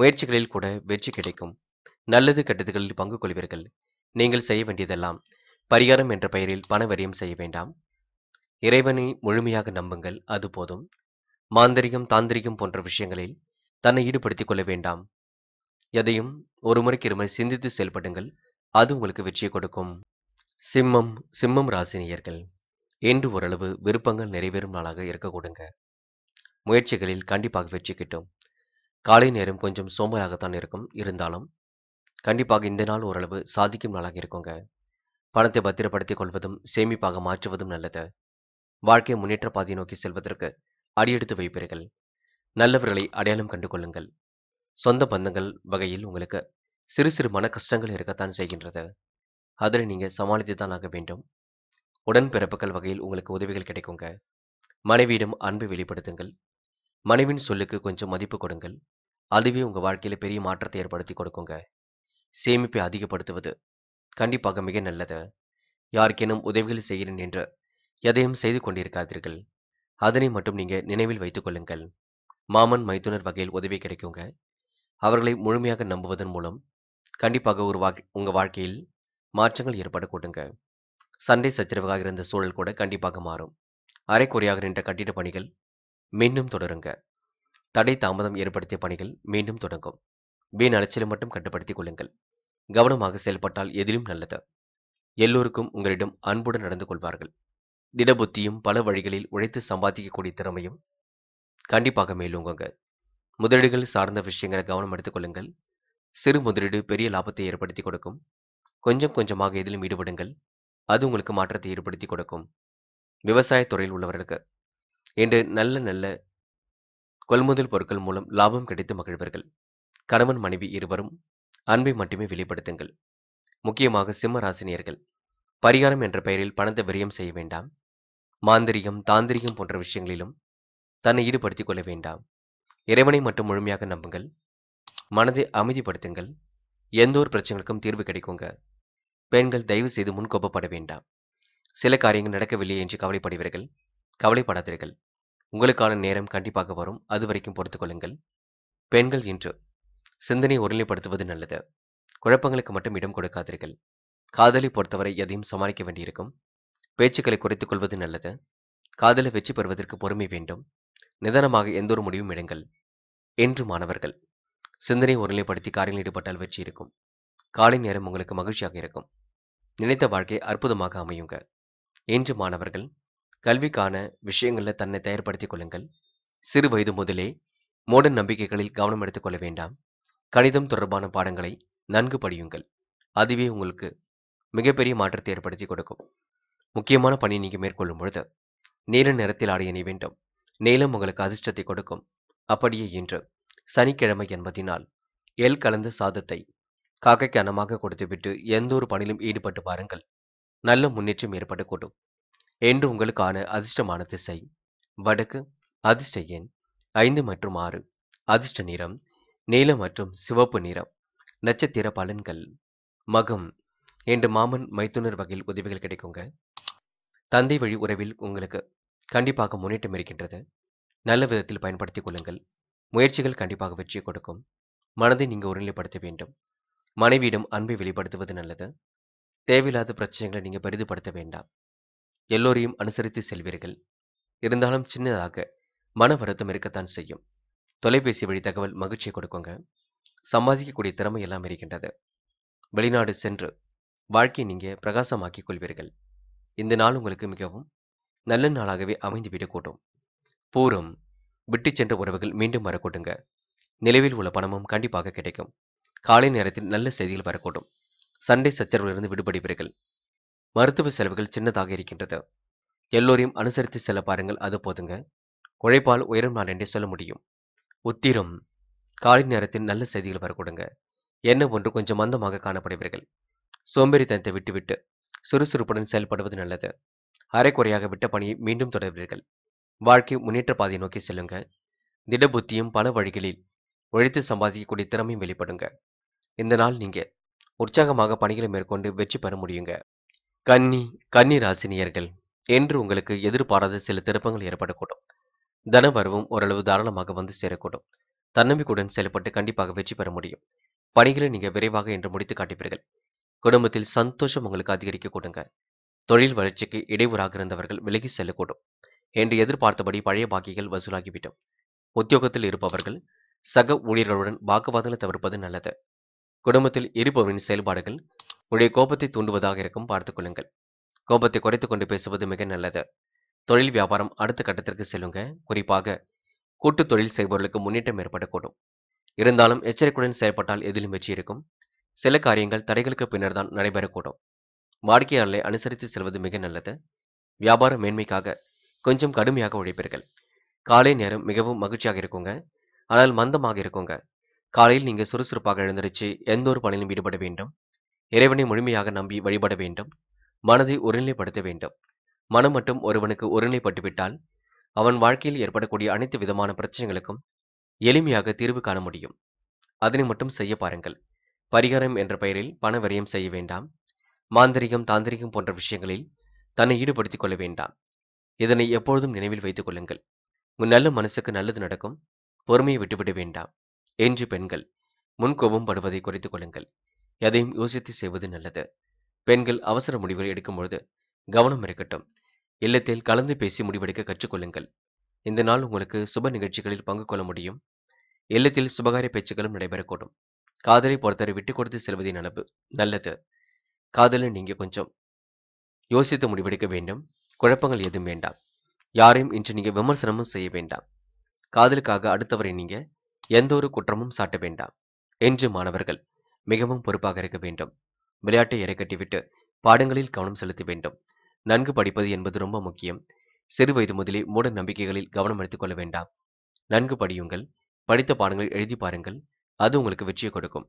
முயற்சிகளில் கூட வெற்றி கிடைக்கும் நல்லது கெட்டதுகளில் பங்கு கொள்வீர்கள் நீங்கள் செய்ய வேண்டியதெல்லாம் பரிகாரம் என்ற பெயரில் பண வரியம் செய்ய வேண்டாம் இறைவனை முழுமையாக நம்புங்கள் அது போதும் மாந்திரிகம் தாந்திரிகம் போன்ற விஷயங்களில் தன்னை ஈடுபடுத்திக் கொள்ள வேண்டாம் எதையும் ஒரு முறைக்கு இருமை சிந்தித்து செயல்படுங்கள் அது உங்களுக்கு வெற்றியை கொடுக்கும் சிம்மம் சிம்மம் ராசினியர்கள் என்று ஓரளவு விருப்பங்கள் நிறைவேறும் நாளாக இருக்கக்கூடுங்க முயற்சிகளில் கண்டிப்பாக வெற்றி கிட்டும் காலை நேரம் கொஞ்சம் சோம்பலாகத்தான் இருக்கும் இருந்தாலும் கண்டிப்பாக இந்த நாள் ஓரளவு சாதிக்கும் நாளாக இருக்குங்க பணத்தை பத்திரப்படுத்திக் கொள்வதும் சேமிப்பாக மாற்றுவதும் நல்லது வாழ்க்கை முன்னேற்ற பாதையை நோக்கி செல்வதற்கு அடியெடுத்து வைப்பீர்கள் நல்லவர்களை அடையாளம் கண்டு கொள்ளுங்கள் சொந்த பந்தங்கள் வகையில் உங்களுக்கு சிறு சிறு மன கஷ்டங்கள் இருக்கத்தான் செய்கின்றது அதனை நீங்கள் சமாளித்து தான் ஆக வேண்டும் உடன்பிறப்புகள் வகையில் உங்களுக்கு உதவிகள் கிடைக்குங்க மனைவியிடம் அன்பு வெளிப்படுத்துங்கள் மனைவின் சொல்லுக்கு கொஞ்சம் மதிப்பு கொடுங்கள் அதுவே உங்கள் வாழ்க்கையில் பெரிய மாற்றத்தை ஏற்படுத்தி கொடுக்குங்க சேமிப்பை அதிகப்படுத்துவது கண்டிப்பாக மிக நல்லது யாருக்கேனும் உதவிகள் செய்கிறேன் என்று எதையும் செய்து கொண்டிருக்காதீர்கள் அதனை மட்டும் நீங்கள் நினைவில் வைத்துக் கொள்ளுங்கள் மாமன் மைத்துனர் வகையில் உதவி கிடைக்குங்க அவர்களை முழுமையாக நம்புவதன் மூலம் கண்டிப்பாக ஒரு வா உங்கள் வாழ்க்கையில் மாற்றங்கள் கூட்டுங்க சண்டை சச்சரவாக இருந்த சூழல் கூட கண்டிப்பாக மாறும் அரைக்குறையாக நின்ற கட்டிட பணிகள் மீண்டும் தொடருங்க தடை தாமதம் ஏற்படுத்திய பணிகள் மீண்டும் தொடங்கும் வீண் அலைச்சலை மட்டும் கட்டுப்படுத்திக் கொள்ளுங்கள் கவனமாக செயல்பட்டால் எதிலும் நல்லது எல்லோருக்கும் உங்களிடம் அன்புடன் நடந்து கொள்வார்கள் திடபுத்தியும் பல வழிகளில் உழைத்து சம்பாதிக்கக்கூடிய திறமையும் கண்டிப்பாக மேலோங்குங்க முதலீடுகள் சார்ந்த விஷயங்களை கவனம் எடுத்துக்கொள்ளுங்கள் சிறு முதலீடு பெரிய லாபத்தை ஏற்படுத்தி கொடுக்கும் கொஞ்சம் கொஞ்சமாக எதிலும் ஈடுபடுங்கள் அது உங்களுக்கு மாற்றத்தை ஏற்படுத்தி கொடுக்கும் விவசாயத் துறையில் உள்ளவர்களுக்கு இன்று நல்ல நல்ல கொள்முதல் பொருட்கள் மூலம் லாபம் கிடைத்து மகிழ்வர்கள் கணவன் மனைவி இருவரும் அன்பை மட்டுமே வெளிப்படுத்துங்கள் முக்கியமாக சிம்ம ராசினியர்கள் பரிகாரம் என்ற பெயரில் பணத்தை விரயம் செய்ய வேண்டாம் மாந்திரிகம் தாந்திரிகம் போன்ற விஷயங்களிலும் தன்னை ஈடுபடுத்திக் கொள்ள வேண்டாம் இறைவனை மட்டும் முழுமையாக நம்புங்கள் மனதை அமைதிப்படுத்துங்கள் எந்த ஒரு பிரச்சனைகளுக்கும் தீர்வு கிடைக்குங்க பெண்கள் தயவு செய்து முன்கோப்பப்பட வேண்டாம் சில காரியங்கள் நடக்கவில்லை என்று கவலைப்படுவீர்கள் கவலைப்படாதீர்கள் உங்களுக்கான நேரம் கண்டிப்பாக வரும் அது வரைக்கும் பொறுத்துக்கொள்ளுங்கள் பெண்கள் இன்று சிந்தனை ஒருநிலைப்படுத்துவது நல்லது குழப்பங்களுக்கு மட்டும் இடம் கொடுக்காதீர்கள் காதலை பொறுத்தவரை எதையும் சமாளிக்க வேண்டியிருக்கும் பேச்சுக்களை குறைத்துக் கொள்வது நல்லது காதல வெற்றி பெறுவதற்கு பொறுமை வேண்டும் நிதானமாக எந்த ஒரு முடிவும் எடுங்கள் என்று மாணவர்கள் சிந்தனை ஒருநிலைப்படுத்தி காரியங்களில் ஈடுபட்டால் வெற்றி இருக்கும் காலை நேரம் உங்களுக்கு மகிழ்ச்சியாக இருக்கும் நினைத்த வாழ்க்கை அற்புதமாக அமையுங்க என்று மாணவர்கள் கல்விக்கான விஷயங்களில் தன்னை தயார்படுத்திக் கொள்ளுங்கள் சிறு வயது முதலே மோடன் நம்பிக்கைகளில் கவனம் எடுத்துக் கொள்ள வேண்டாம் கணிதம் தொடர்பான பாடங்களை நன்கு படியுங்கள் அதுவே உங்களுக்கு மிகப்பெரிய மாற்றத்தை ஏற்படுத்தி கொடுக்கும் முக்கியமான பணி நீங்கள் மேற்கொள்ளும் பொழுது நீல நிறத்தில் ஆடைய அணி வேண்டும் நீளம் உங்களுக்கு அதிர்ஷ்டத்தை கொடுக்கும் அப்படியே இன்று சனிக்கிழமை என்பதினால் எல் கலந்த சாதத்தை காக்கைக்கு அன்னமாக கொடுத்துவிட்டு எந்த ஒரு பணியிலும் ஈடுபட்டு பாருங்கள் நல்ல முன்னேற்றம் ஏற்படக்கூடும் என்று உங்களுக்கான அதிர்ஷ்டமான திசை வடக்கு அதிர்ஷ்ட எண் ஐந்து மற்றும் ஆறு அதிர்ஷ்ட நிறம் நீலம் மற்றும் சிவப்பு நிறம் நட்சத்திர பலன்கள் மகம் என்று மாமன் மைத்துனர் வகையில் உதவிகள் கிடைக்குங்க தந்தை வழி உறவில் உங்களுக்கு கண்டிப்பாக முன்னேற்றம் இருக்கின்றது நல்ல விதத்தில் பயன்படுத்திக் கொள்ளுங்கள் முயற்சிகள் கண்டிப்பாக வெற்றியை கொடுக்கும் மனதை நீங்கள் ஒருநிலைப்படுத்த வேண்டும் மனைவியிடம் அன்பை வெளிப்படுத்துவது நல்லது தேவையில்லாத பிரச்சனைகளை நீங்கள் பெரிதுபடுத்த வேண்டாம் எல்லோரையும் அனுசரித்து செல்வீர்கள் இருந்தாலும் சின்னதாக மன வருத்தம் இருக்கத்தான் செய்யும் தொலைபேசி வழி தகவல் மகிழ்ச்சியை கொடுக்குங்க சம்பாதிக்கக்கூடிய திறமை எல்லாம் இருக்கின்றது வெளிநாடு சென்று வாழ்க்கையை நீங்கள் பிரகாசமாக்கிக் கொள்வீர்கள் இந்த நாள் உங்களுக்கு மிகவும் நல்ல நாளாகவே அமைந்துவிடக்கூடும் பூரம் விட்டு சென்ற உறவுகள் மீண்டும் வரக்கூடுங்க நிலவில் உள்ள பணமும் கண்டிப்பாக கிடைக்கும் காலை நேரத்தில் நல்ல செய்திகள் வரக்கூடும் சண்டை சச்சரவிலிருந்து விடுபடுவீர்கள் மருத்துவ செலவுகள் சின்னதாக இருக்கின்றது எல்லோரையும் அனுசரித்து செல்ல பாருங்கள் அது போதுங்க உழைப்பால் உயரும் நாள் என்றே சொல்ல முடியும் உத்திரம் காலை நேரத்தில் நல்ல செய்திகள் வரக்கூடுங்க என்ன ஒன்று கொஞ்சம் மந்தமாக காணப்படுவீர்கள் சோம்பேறித்தனத்தை விட்டுவிட்டு சுறுசுறுப்புடன் செயல்படுவது நல்லது அரைக்குறையாக விட்ட பணியை மீண்டும் தொடர்வீர்கள் வாழ்க்கை முன்னேற்ற பாதையை நோக்கி செல்லுங்க திடபுத்தியும் பல வழிகளில் உழைத்து சம்பாதிக்கக்கூடிய திறமையும் வெளிப்படுங்க இந்த நாள் நீங்க உற்சாகமாக பணிகளை மேற்கொண்டு வெற்றி பெற முடியுங்க கன்னி கன்னி ராசினியர்கள் என்று உங்களுக்கு எதிர்பாராத சில திருப்பங்கள் ஏற்படக்கூடும் தனவரவும் ஓரளவு தாராளமாக வந்து சேரக்கூடும் தன்னம்பிக்கையுடன் செயல்பட்டு கண்டிப்பாக வெற்றி பெற முடியும் பணிகளை நீங்க விரைவாக என்று முடித்து காட்டிப்பீர்கள் குடும்பத்தில் சந்தோஷம் உங்களுக்கு அதிகரிக்க கொடுங்க தொழில் வளர்ச்சிக்கு இடையூறாக இருந்தவர்கள் விலகி செல்லக்கூடும் என்று எதிர்பார்த்தபடி பழைய பாக்கிகள் வசூலாகிவிடும் உத்தியோகத்தில் இருப்பவர்கள் சக ஊழியர்களுடன் வாக்குவாதங்களை தவிர்ப்பது நல்லது குடும்பத்தில் இருப்பவரின் செயல்பாடுகள் உடைய கோபத்தை தூண்டுவதாக இருக்கும் பார்த்துக் கொள்ளுங்கள் கோபத்தை குறைத்து கொண்டு பேசுவது மிக நல்லது தொழில் வியாபாரம் அடுத்த கட்டத்திற்கு செல்லுங்க குறிப்பாக கூட்டு தொழில் செய்பவர்களுக்கு முன்னேற்றம் ஏற்படக்கூடும் இருந்தாலும் எச்சரிக்கையுடன் செயல்பட்டால் எதிலும் வெற்றி இருக்கும் சில காரியங்கள் தடைகளுக்கு பின்னர் தான் நடைபெறக்கூடும் வாடிக்கையாளர்களை அனுசரித்து செல்வது மிக நல்லது வியாபார மேன்மைக்காக கொஞ்சம் கடுமையாக உழைப்பீர்கள் காலை நேரம் மிகவும் மகிழ்ச்சியாக இருக்குங்க ஆனால் மந்தமாக இருக்குங்க காலையில் நீங்கள் சுறுசுறுப்பாக எழுந்திருச்சு எந்த ஒரு பணியிலும் ஈடுபட வேண்டும் இறைவனை முழுமையாக நம்பி வழிபட வேண்டும் மனதை ஒருநிலைப்படுத்த வேண்டும் மனம் மட்டும் ஒருவனுக்கு ஒருநிலைப்பட்டுவிட்டால் அவன் வாழ்க்கையில் ஏற்படக்கூடிய அனைத்து விதமான பிரச்சனைகளுக்கும் எளிமையாக தீர்வு காண முடியும் அதனை மட்டும் செய்ய பாருங்கள் பரிகாரம் என்ற பெயரில் பண விரயம் செய்ய வேண்டாம் மாந்திரிகம் தாந்திரிகம் போன்ற விஷயங்களில் தன்னை ஈடுபடுத்திக் கொள்ள வேண்டாம் இதனை எப்பொழுதும் நினைவில் வைத்துக் கொள்ளுங்கள் உன் நல்ல மனசுக்கு நல்லது நடக்கும் பொறுமையை விட்டுவிட வேண்டாம் என்று பெண்கள் முன்கோபம் படுவதை குறைத்துக் கொள்ளுங்கள் எதையும் யோசித்து செய்வது நல்லது பெண்கள் அவசர முடிவுகள் எடுக்கும்பொழுது கவனம் இருக்கட்டும் இல்லத்தில் கலந்து பேசி முடிவெடுக்க கற்றுக்கொள்ளுங்கள் இந்த நாள் உங்களுக்கு சுப நிகழ்ச்சிகளில் பங்கு கொள்ள முடியும் இல்லத்தில் சுபகாரிய பேச்சுக்களும் நடைபெறக்கூடும் காதலை பொறுத்தரை விட்டு கொடுத்து செல்வதின் அளவு நல்லது காதலை நீங்க கொஞ்சம் யோசித்து முடிவெடுக்க வேண்டும் குழப்பங்கள் எதுவும் வேண்டாம் யாரையும் இன்று நீங்க விமர்சனமும் செய்ய வேண்டாம் காதலுக்காக அடுத்தவரை நீங்க எந்த ஒரு குற்றமும் சாட்ட வேண்டாம் என்று மாணவர்கள் மிகவும் பொறுப்பாக இருக்க வேண்டும் விளையாட்டை கட்டிவிட்டு பாடங்களில் கவனம் செலுத்த வேண்டும் நன்கு படிப்பது என்பது ரொம்ப முக்கியம் சிறு வயது முதலே மூட நம்பிக்கைகளில் கவனம் எடுத்துக்கொள்ள வேண்டாம் நன்கு படியுங்கள் படித்த பாடங்கள் எழுதி பாருங்கள் அது உங்களுக்கு வெற்றியை கொடுக்கும்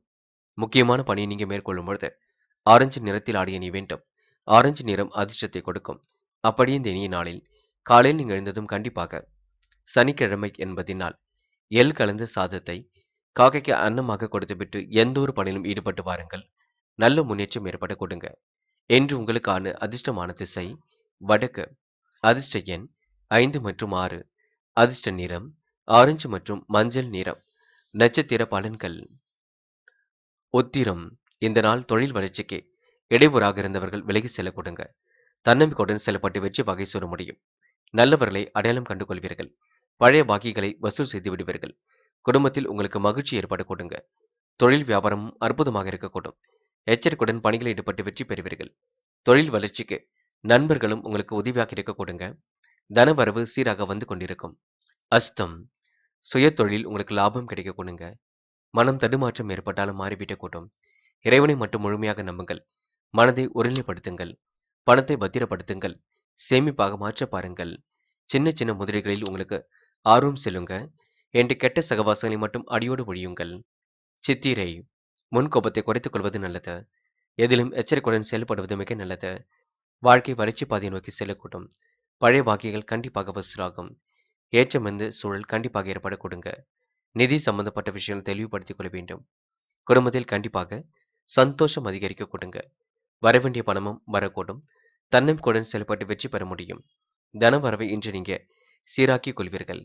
முக்கியமான பணியை நீங்கள் மேற்கொள்ளும் பொழுது ஆரஞ்சு நிறத்தில் ஆடிய நீ வேண்டும் ஆரஞ்சு நிறம் அதிர்ஷ்டத்தை கொடுக்கும் அப்படியே இந்த இனிய நாளில் காலையில் நீங்கள் எழுந்ததும் கண்டிப்பாக சனிக்கிழமை என்பதினால் எல் கலந்த சாதத்தை காக்கைக்கு அன்னமாக கொடுத்துவிட்டு எந்த ஒரு பணியிலும் ஈடுபட்டு வாருங்கள் நல்ல முன்னேற்றம் ஏற்பட கொடுங்க என்று உங்களுக்கான அதிர்ஷ்டமான திசை வடக்கு அதிர்ஷ்ட எண் ஐந்து மற்றும் ஆறு அதிர்ஷ்ட நிறம் ஆரஞ்சு மற்றும் மஞ்சள் நிறம் நட்சத்திர பலன்கள் உத்திரம் இந்த நாள் தொழில் வளர்ச்சிக்கு இடைவூறாக இருந்தவர்கள் விலகி செல்லக்கூடுங்க தன்னம்பிக்கையுடன் செல்லப்பட்டு வெற்றி வகை சூற முடியும் நல்லவர்களை அடையாளம் கண்டு கொள்வீர்கள் பழைய பாக்கிகளை வசூல் செய்து விடுவீர்கள் குடும்பத்தில் உங்களுக்கு மகிழ்ச்சி ஏற்பட கொடுங்க தொழில் வியாபாரமும் அற்புதமாக இருக்கக்கூடும் எச்சரிக்கையுடன் பணிகளில் ஈடுபட்டு வெற்றி பெறுவீர்கள் தொழில் வளர்ச்சிக்கு நண்பர்களும் உங்களுக்கு உதவியாக இருக்க கொடுங்க தனவரவு சீராக வந்து கொண்டிருக்கும் அஸ்தம் சுய தொழில் உங்களுக்கு லாபம் கிடைக்க கொடுங்க மனம் தடுமாற்றம் ஏற்பட்டாலும் மாறிவிட்ட கூட்டம் இறைவனை மட்டும் முழுமையாக நம்புங்கள் மனதை ஒருநிலைப்படுத்துங்கள் பணத்தை பத்திரப்படுத்துங்கள் சேமிப்பாக மாற்ற பாருங்கள் சின்ன சின்ன முதலீடுகளில் உங்களுக்கு ஆர்வம் செல்லுங்க என்று கெட்ட சகவாசங்களை மட்டும் அடியோடு ஒழியுங்கள் சித்திரை முன் கோபத்தை குறைத்துக் கொள்வது நல்லது எதிலும் எச்சரிக்கையுடன் செயல்படுவது மிக நல்லது வாழ்க்கை வறட்சி பாதையை நோக்கி செல்லக்கூடும் பழைய வாக்கியங்கள் கண்டிப்பாக வசூலாகும் ஏற்றம் எந்த சூழல் கண்டிப்பாக ஏற்பட கொடுங்க நிதி சம்பந்தப்பட்ட விஷயங்கள் தெளிவுபடுத்திக் கொள்ள வேண்டும் குடும்பத்தில் கண்டிப்பாக சந்தோஷம் அதிகரிக்க கொடுங்க வரவேண்டிய பணமும் வரக்கூடும் தன்னம்பிக்கையுடன் செயல்பட்டு வெற்றி பெற முடியும் தன வரவை இன்று நீங்க சீராக்கி கொள்வீர்கள்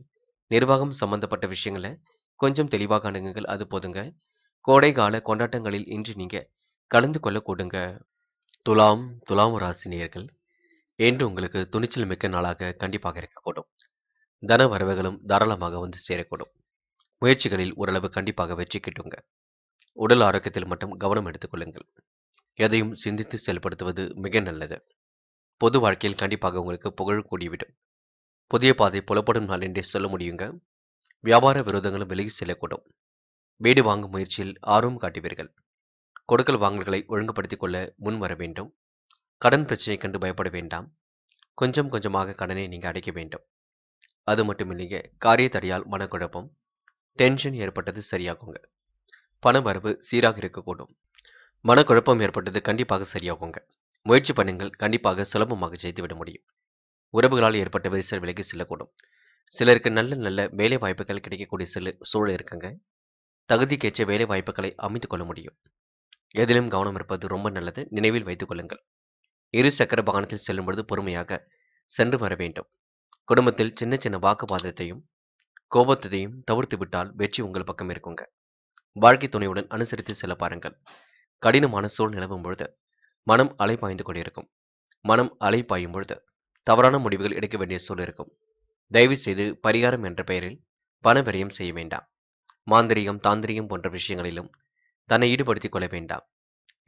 நிர்வாகம் சம்பந்தப்பட்ட விஷயங்களை கொஞ்சம் தெளிவாக அணுகுங்கள் அது போதுங்க கோடை கால கொண்டாட்டங்களில் இன்று நீங்க கலந்து கொள்ள கூடுங்க துலாம் துலாம் ராசினியர்கள் என்று உங்களுக்கு துணிச்சல் மிக்க நாளாக கண்டிப்பாக இருக்கக்கூடும் தன வரவுகளும் தாராளமாக வந்து சேரக்கூடும் முயற்சிகளில் ஓரளவு கண்டிப்பாக வெற்றி கிட்டுங்க உடல் ஆரோக்கியத்தில் மட்டும் கவனம் எடுத்துக்கொள்ளுங்கள் எதையும் சிந்தித்து செயல்படுத்துவது மிக நல்லது பொது வாழ்க்கையில் கண்டிப்பாக உங்களுக்கு புகழ் கூடிவிடும் புதிய பாதை புலப்படும் நாள் என்றே சொல்ல முடியுங்க வியாபார விரோதங்களும் விலகி செல்லக்கூடும் வீடு வாங்கும் முயற்சியில் ஆர்வம் காட்டுவீர்கள் கொடுக்கல் வாங்கல்களை ஒழுங்குபடுத்திக் கொள்ள முன் வர வேண்டும் கடன் பிரச்சனை கண்டு பயப்பட வேண்டாம் கொஞ்சம் கொஞ்சமாக கடனை நீங்கள் அடைக்க வேண்டும் அது மட்டும் இல்லைங்க காரிய தடையால் மனக்குழப்பம் டென்ஷன் ஏற்பட்டது சரியாகுங்க வரவு சீராக இருக்கக்கூடும் மனக்குழப்பம் ஏற்பட்டது கண்டிப்பாக சரியாகுங்க முயற்சி பண்ணுங்கள் கண்டிப்பாக சுலபமாக செய்துவிட முடியும் உறவுகளால் ஏற்பட்ட விரிசல் விலகி செல்லக்கூடும் சிலருக்கு நல்ல நல்ல வேலை வாய்ப்புகள் கிடைக்கக்கூடிய சில சூழல் இருக்குங்க தகுதிக்கேற்ற வேலை வாய்ப்புகளை அமைத்து கொள்ள முடியும் எதிலும் கவனம் இருப்பது ரொம்ப நல்லது நினைவில் வைத்துக் கொள்ளுங்கள் இரு சக்கர வாகனத்தில் செல்லும் பொழுது பொறுமையாக சென்று வர வேண்டும் குடும்பத்தில் சின்ன சின்ன வாக்குவாதத்தையும் கோபத்தையும் தவிர்த்து விட்டால் வெற்றி உங்கள் பக்கம் இருக்குங்க வாழ்க்கை துணையுடன் அனுசரித்து செல்ல பாருங்கள் கடினமான சூழ் நிலவும் பொழுது மனம் அலைப்பாய்ந்து கொண்டிருக்கும் மனம் அலைப்பாயும் பொழுது தவறான முடிவுகள் எடுக்க வேண்டிய சூழ் இருக்கும் தயவு செய்து பரிகாரம் என்ற பெயரில் பணவிரயம் செய்ய வேண்டாம் மாந்திரிகம் தாந்திரிகம் போன்ற விஷயங்களிலும் தன்னை ஈடுபடுத்திக் கொள்ள வேண்டாம்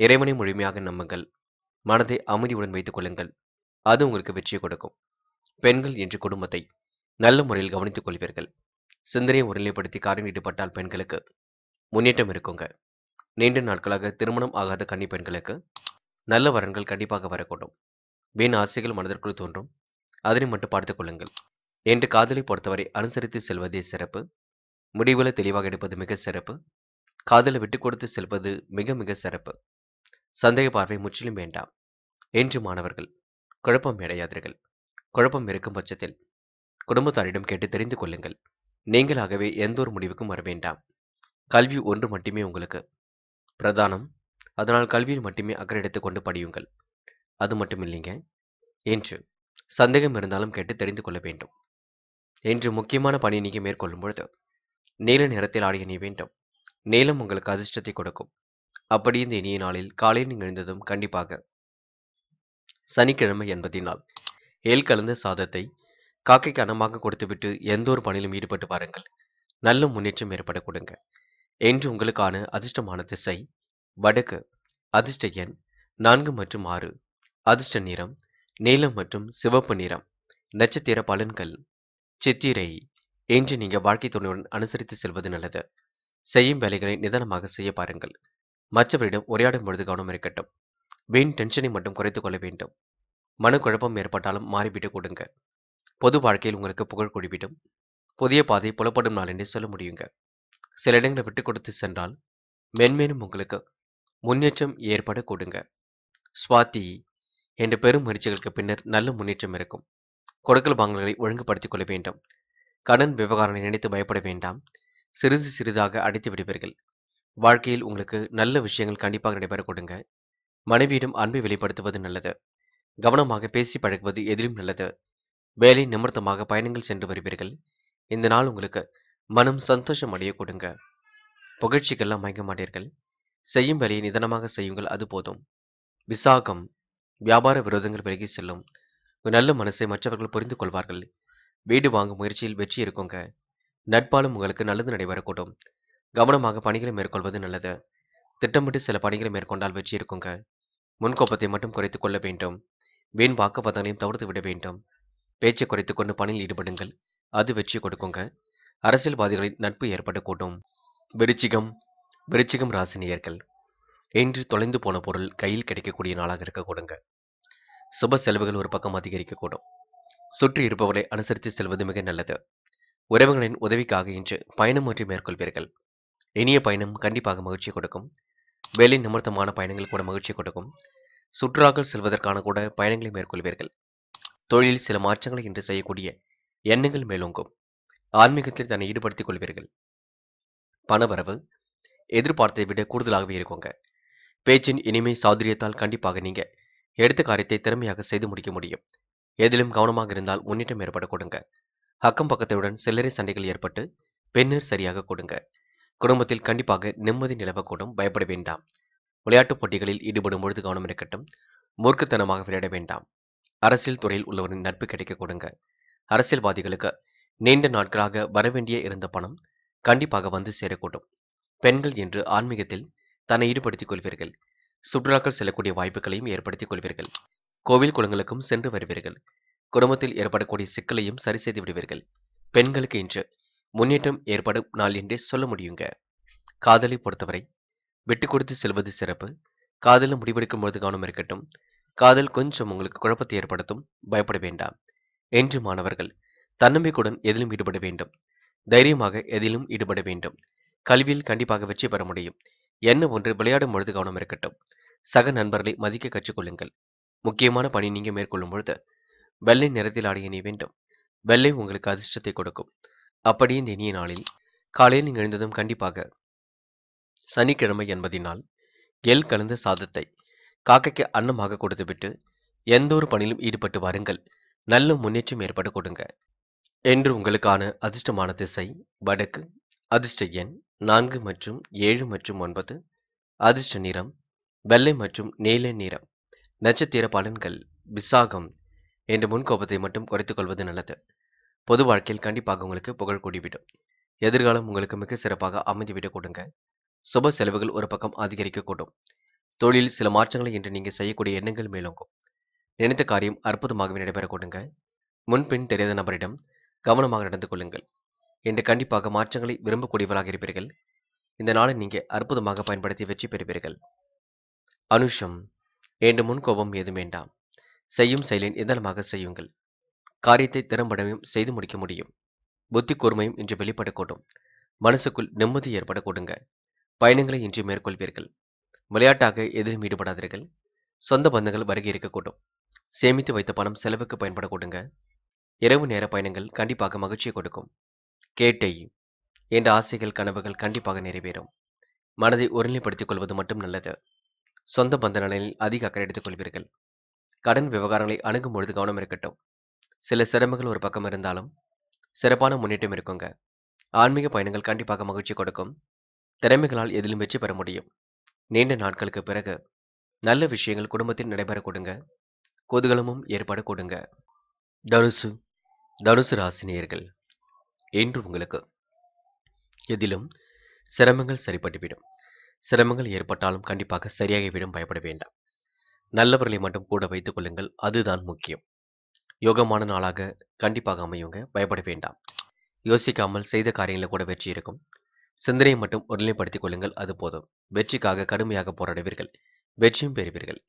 இறைவனை முழுமையாக நம்புங்கள் மனதை அமைதியுடன் வைத்துக் கொள்ளுங்கள் அது உங்களுக்கு வெற்றி கொடுக்கும் பெண்கள் என்று குடும்பத்தை நல்ல முறையில் கவனித்துக் கொள்வீர்கள் சிந்தனையை ஒருநிலைப்படுத்தி காரியம் ஈடுபட்டால் பெண்களுக்கு முன்னேற்றம் இருக்குங்க நீண்ட நாட்களாக திருமணம் ஆகாத கன்னி பெண்களுக்கு நல்ல வரன்கள் கண்டிப்பாக வரக்கூடும் வீண் ஆசைகள் மனதிற்குள் தோன்றும் அதனை மட்டும் பார்த்துக் கொள்ளுங்கள் என்று காதலை பொறுத்தவரை அனுசரித்து செல்வதே சிறப்பு முடிவுகளை தெளிவாக எடுப்பது மிக சிறப்பு காதலை விட்டு கொடுத்து செல்வது மிக மிக சிறப்பு சந்தேக பார்வை முற்றிலும் வேண்டாம் என்று மாணவர்கள் குழப்பம் அடையாதீர்கள் குழப்பம் இருக்கும் பட்சத்தில் குடும்பத்தாரிடம் கேட்டு தெரிந்து கொள்ளுங்கள் நீங்களாகவே எந்த ஒரு முடிவுக்கும் வர வேண்டாம் கல்வி ஒன்று மட்டுமே உங்களுக்கு பிரதானம் அதனால் கல்வியில் மட்டுமே அக்கறை எடுத்து கொண்டு படியுங்கள் அது மட்டும் இல்லைங்க என்று சந்தேகம் இருந்தாலும் கேட்டு தெரிந்து கொள்ள வேண்டும் என்று முக்கியமான பணி நீங்கள் மேற்கொள்ளும் பொழுது நீல நிறத்தில் ஆடிய நீ வேண்டும் நீளம் உங்களுக்கு அதிர்ஷ்டத்தை கொடுக்கும் அப்படி இந்த இனிய நாளில் காலையில் எழுந்ததும் கண்டிப்பாக சனிக்கிழமை என்பதினால் ஏல் கலந்த சாதத்தை காக்கைக்கு அனமாக கொடுத்துவிட்டு எந்த ஒரு பணியிலும் ஈடுபட்டு பாருங்கள் நல்ல முன்னேற்றம் ஏற்பட கொடுங்க என்று உங்களுக்கான அதிர்ஷ்டமான திசை வடக்கு அதிர்ஷ்ட எண் நான்கு மற்றும் ஆறு அதிர்ஷ்ட நிறம் நீலம் மற்றும் சிவப்பு நிறம் நட்சத்திர பலன்கள் சித்திரை என்று நீங்கள் வாழ்க்கை துணையுடன் அனுசரித்து செல்வது நல்லது செய்யும் வேலைகளை நிதானமாக செய்ய பாருங்கள் மற்றவரிடம் உரையாடும் பொழுது கவனம் இருக்கட்டும் வீண் டென்ஷனை மட்டும் குறைத்துக் கொள்ள வேண்டும் மனக்குழப்பம் ஏற்பட்டாலும் மாறிவிட்டு கொடுங்க பொது வாழ்க்கையில் உங்களுக்கு புகழ் குடிவிடும் புதிய பாதை புலப்படும் நாள் என்று சொல்ல முடியுங்க சில இடங்களை விட்டு கொடுத்து சென்றால் மென்மேலும் உங்களுக்கு முன்னேற்றம் ஏற்பட கொடுங்க சுவாத்தி என்ற பெரும் முயற்சிகளுக்கு பின்னர் நல்ல முன்னேற்றம் இருக்கும் கொடுக்கல் பாங்கல்களை ஒழுங்குபடுத்திக் கொள்ள வேண்டும் கடன் விவகாரங்களை நினைத்து பயப்பட வேண்டாம் சிறிது சிறிதாக அடைத்து விடுவீர்கள் வாழ்க்கையில் உங்களுக்கு நல்ல விஷயங்கள் கண்டிப்பாக நடைபெற கொடுங்க மனைவியிடம் அன்பை வெளிப்படுத்துவது நல்லது கவனமாக பேசி பழகுவது எதிலும் நல்லது வேலை நிமர்த்தமாக பயணங்கள் சென்று வருவீர்கள் இந்த நாள் உங்களுக்கு மனம் சந்தோஷம் அடைய கொடுங்க புகழ்ச்சிக்கெல்லாம் மயங்க மாட்டீர்கள் செய்யும் வேலையை நிதானமாக செய்யுங்கள் அது போதும் விசாகம் வியாபார விரோதங்கள் விலகி செல்லும் நல்ல மனசை மற்றவர்கள் புரிந்து கொள்வார்கள் வீடு வாங்கும் முயற்சியில் வெற்றி இருக்குங்க நட்பாலும் உங்களுக்கு நல்லது நடைபெறக்கூடும் கவனமாக பணிகளை மேற்கொள்வது நல்லது திட்டமிட்டு சில பணிகளை மேற்கொண்டால் வெற்றி இருக்குங்க முன்கோப்பத்தை மட்டும் குறைத்து கொள்ள வேண்டும் வீண் வாக்குவாதங்களையும் தவிர்த்து விட வேண்டும் பேச்சை குறைத்து கொண்டு பணியில் ஈடுபடுங்கள் அது வெற்றி கொடுக்குங்க அரசியல்வாதிகளின் நட்பு ஏற்படக்கூடும் விருச்சிகம் விருச்சிகம் ராசினியர்கள் இன்று தொலைந்து போன பொருள் கையில் கிடைக்கக்கூடிய நாளாக இருக்கக்கூடுங்க சுப செலவுகள் ஒரு பக்கம் அதிகரிக்கக்கூடும் சுற்றி இருப்பவர்களை அனுசரித்து செல்வது மிக நல்லது உறவுகளின் உதவிக்காக இன்று பயணம் ஒன்றை மேற்கொள்வீர்கள் இனிய பயணம் கண்டிப்பாக மகிழ்ச்சி கொடுக்கும் வேலை நிமர்த்தமான பயணங்கள் கூட மகிழ்ச்சி கொடுக்கும் சுற்றுலாக்கள் செல்வதற்கான கூட பயணங்களை மேற்கொள்வீர்கள் தொழிலில் சில மாற்றங்களை இன்று செய்யக்கூடிய எண்ணங்கள் மேலோங்கும் ஆன்மீகத்தில் தன்னை ஈடுபடுத்திக் கொள்வீர்கள் பணவரவு எதிர்பார்த்ததை விட கூடுதலாகவே இருக்குங்க பேச்சின் இனிமை சாதுரியத்தால் கண்டிப்பாக நீங்க எடுத்த காரியத்தை திறமையாக செய்து முடிக்க முடியும் எதிலும் கவனமாக இருந்தால் முன்னேற்றம் ஏற்பட கொடுங்க அக்கம் பக்கத்துடன் சில்லறை சண்டைகள் ஏற்பட்டு பெண்ணர் சரியாக கொடுங்க குடும்பத்தில் கண்டிப்பாக நிம்மதி நிலவக்கூடும் பயப்பட வேண்டாம் விளையாட்டுப் போட்டிகளில் ஈடுபடும் பொழுது கவனம் இருக்கட்டும் மூர்க்கத்தனமாக விளையாட வேண்டாம் அரசியல் துறையில் உள்ளவரின் நட்பு கிடைக்க கொடுங்க அரசியல்வாதிகளுக்கு நீண்ட நாட்களாக வரவேண்டிய இருந்த பணம் கண்டிப்பாக வந்து சேரக்கூடும் பெண்கள் என்று ஆன்மீகத்தில் தன்னை ஈடுபடுத்திக் கொள்வீர்கள் சுற்றுலாக்கள் செல்லக்கூடிய வாய்ப்புகளையும் ஏற்படுத்திக் கொள்வீர்கள் கோவில் குளங்களுக்கும் சென்று வருவீர்கள் குடும்பத்தில் ஏற்படக்கூடிய சிக்கலையும் சரி செய்து விடுவீர்கள் பெண்களுக்கு இன்று முன்னேற்றம் ஏற்படும் நாள் என்றே சொல்ல முடியுங்க காதலை பொறுத்தவரை விட்டு கொடுத்து செல்வது சிறப்பு காதலில் முடிவெடுக்கும் பொழுது கவனம் இருக்கட்டும் காதல் கொஞ்சம் உங்களுக்கு குழப்பத்தை ஏற்படுத்தும் பயப்பட வேண்டாம் என்று மாணவர்கள் தன்னம்பிக்கையுடன் எதிலும் ஈடுபட வேண்டும் தைரியமாக எதிலும் ஈடுபட வேண்டும் கல்வியில் கண்டிப்பாக வெற்றி பெற முடியும் என்ன ஒன்று விளையாடும் பொழுது கவனம் இருக்கட்டும் சக நண்பர்களை மதிக்க கற்றுக்கொள்ளுங்கள் முக்கியமான பணி நீங்கள் மேற்கொள்ளும் பொழுது வெள்ளை நிறத்தில் ஆடிய இனி வேண்டும் வெள்ளை உங்களுக்கு அதிர்ஷ்டத்தை கொடுக்கும் அப்படியே இந்த இனிய நாளில் காலையில் நீங்கள் எழுந்ததும் கண்டிப்பாக சனிக்கிழமை என்பதினால் எள் கலந்த சாதத்தை காக்கைக்கு அன்னமாக கொடுத்துவிட்டு ஒரு பணியிலும் ஈடுபட்டு வாருங்கள் நல்ல முன்னேற்றம் ஏற்பட கொடுங்க என்று உங்களுக்கான அதிர்ஷ்டமான திசை வடக்கு அதிர்ஷ்ட எண் நான்கு மற்றும் ஏழு மற்றும் ஒன்பது அதிர்ஷ்ட நிறம் வெள்ளை மற்றும் நீல நிறம் நட்சத்திர பலன்கள் விசாகம் என்ற முன்கோபத்தை மட்டும் குறைத்துக் கொள்வது நல்லது பொது வாழ்க்கையில் கண்டிப்பாக உங்களுக்கு புகழ் கூடிவிடும் எதிர்காலம் உங்களுக்கு மிக சிறப்பாக அமைந்துவிடக் கொடுங்க சுப செலவுகள் ஒரு பக்கம் அதிகரிக்கக்கூடும் தொழில் சில மாற்றங்களை இன்று நீங்கள் செய்யக்கூடிய எண்ணங்கள் மேலோங்கும் நினைத்த காரியம் அற்புதமாகவே நடைபெறக் கொடுங்க முன்பின் தெரியாத நபரிடம் கவனமாக நடந்து கொள்ளுங்கள் என்று கண்டிப்பாக மாற்றங்களை விரும்பக்கூடியவராக இருப்பீர்கள் இந்த நாளை நீங்கள் அற்புதமாக பயன்படுத்தி வெற்றி பெறுவீர்கள் அனுஷம் என்று முன் கோபம் ஏதும் வேண்டாம் செய்யும் செயலின் இதனமாக செய்யுங்கள் காரியத்தை திறம்படவும் செய்து முடிக்க முடியும் புத்தி கூர்மையும் இன்று வெளிப்படக்கூடும் மனசுக்குள் நிம்மதி ஏற்படக்கூடுங்க பயணங்களை இன்று மேற்கொள்வீர்கள் விளையாட்டாக எதிலும் ஈடுபடாதீர்கள் சொந்த பந்தங்கள் வருகை இருக்கக்கூடும் சேமித்து வைத்த பணம் செலவுக்கு பயன்படக்கூடுங்க இரவு நேர பயணங்கள் கண்டிப்பாக மகிழ்ச்சியை கொடுக்கும் கேட்டை என்ற ஆசைகள் கனவுகள் கண்டிப்பாக நிறைவேறும் மனதை ஒருநிலைப்படுத்திக் கொள்வது மட்டும் நல்லது சொந்த பந்த நலனில் அதிக அக்கறை எடுத்துக் கொள்வீர்கள் கடன் விவகாரங்களை அணுகும் பொழுது கவனம் இருக்கட்டும் சில சிரமங்கள் ஒரு பக்கம் இருந்தாலும் சிறப்பான முன்னேற்றம் இருக்குங்க ஆன்மீக பயணங்கள் கண்டிப்பாக மகிழ்ச்சி கொடுக்கும் திறமைகளால் எதிலும் வெற்றி பெற முடியும் நீண்ட நாட்களுக்கு பிறகு நல்ல விஷயங்கள் குடும்பத்தில் நடைபெற கொடுங்க கொதுகலமும் ஏற்பட கொடுங்க தனுசு தனுசு ராசினியர்கள் இன்று உங்களுக்கு எதிலும் சிரமங்கள் சரிப்பட்டுவிடும் சிரமங்கள் ஏற்பட்டாலும் கண்டிப்பாக சரியாகிவிடும் பயப்பட வேண்டாம் நல்லவர்களை மட்டும் கூட வைத்துக் கொள்ளுங்கள் அதுதான் முக்கியம் யோகமான நாளாக கண்டிப்பாக அமையுங்க பயப்பட வேண்டாம் யோசிக்காமல் செய்த காரியங்களில் கூட வெற்றி இருக்கும் சிந்தனையை மட்டும் ஒருநிலைப்படுத்திக் கொள்ளுங்கள் அது போதும் வெற்றிக்காக கடுமையாக போராடுவீர்கள் வெற்றியும் பெறுவீர்கள்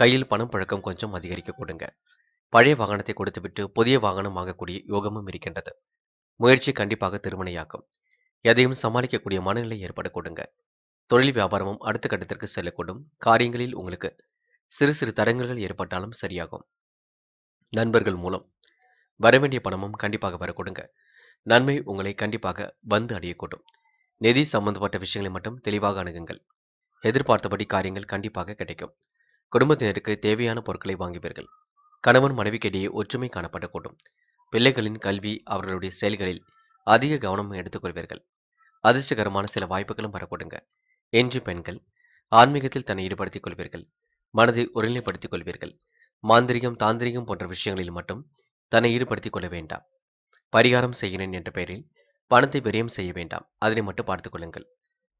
கையில் பணம் பழக்கம் கொஞ்சம் அதிகரிக்க கொடுங்க பழைய வாகனத்தை கொடுத்துவிட்டு புதிய வாகனம் வாங்கக்கூடிய யோகமும் இருக்கின்றது முயற்சி கண்டிப்பாக திருமணையாக்கும் எதையும் சமாளிக்கக்கூடிய மனநிலை ஏற்பட கொடுங்க தொழில் வியாபாரமும் அடுத்த கட்டத்திற்கு செல்லக்கூடும் காரியங்களில் உங்களுக்கு சிறு சிறு தடங்கல்கள் ஏற்பட்டாலும் சரியாகும் நண்பர்கள் மூலம் வர வேண்டிய பணமும் கண்டிப்பாக வரக்கூடுங்க நன்மை உங்களை கண்டிப்பாக வந்து அடையக்கூடும் நிதி சம்பந்தப்பட்ட விஷயங்களை மட்டும் தெளிவாக அணுகுங்கள் எதிர்பார்த்தபடி காரியங்கள் கண்டிப்பாக கிடைக்கும் குடும்பத்தினருக்கு தேவையான பொருட்களை வாங்குவீர்கள் கணவன் மனைவிக்கிடையே ஒற்றுமை காணப்படக்கூடும் பிள்ளைகளின் கல்வி அவர்களுடைய செயல்களில் அதிக கவனம் எடுத்துக்கொள்வீர்கள் அதிர்ஷ்டகரமான சில வாய்ப்புகளும் வரக்கூடுங்க என்று பெண்கள் ஆன்மீகத்தில் தன்னை ஈடுபடுத்திக் கொள்வீர்கள் மனதை ஒருநிலைப்படுத்திக் கொள்வீர்கள் மாந்திரிகம் தாந்திரிகம் போன்ற விஷயங்களில் மட்டும் தன்னை ஈடுபடுத்திக் கொள்ள வேண்டாம் பரிகாரம் செய்கிறேன் என்ற பெயரில் பணத்தை விரயம் செய்ய வேண்டாம் அதனை மட்டும் பார்த்து கொள்ளுங்கள்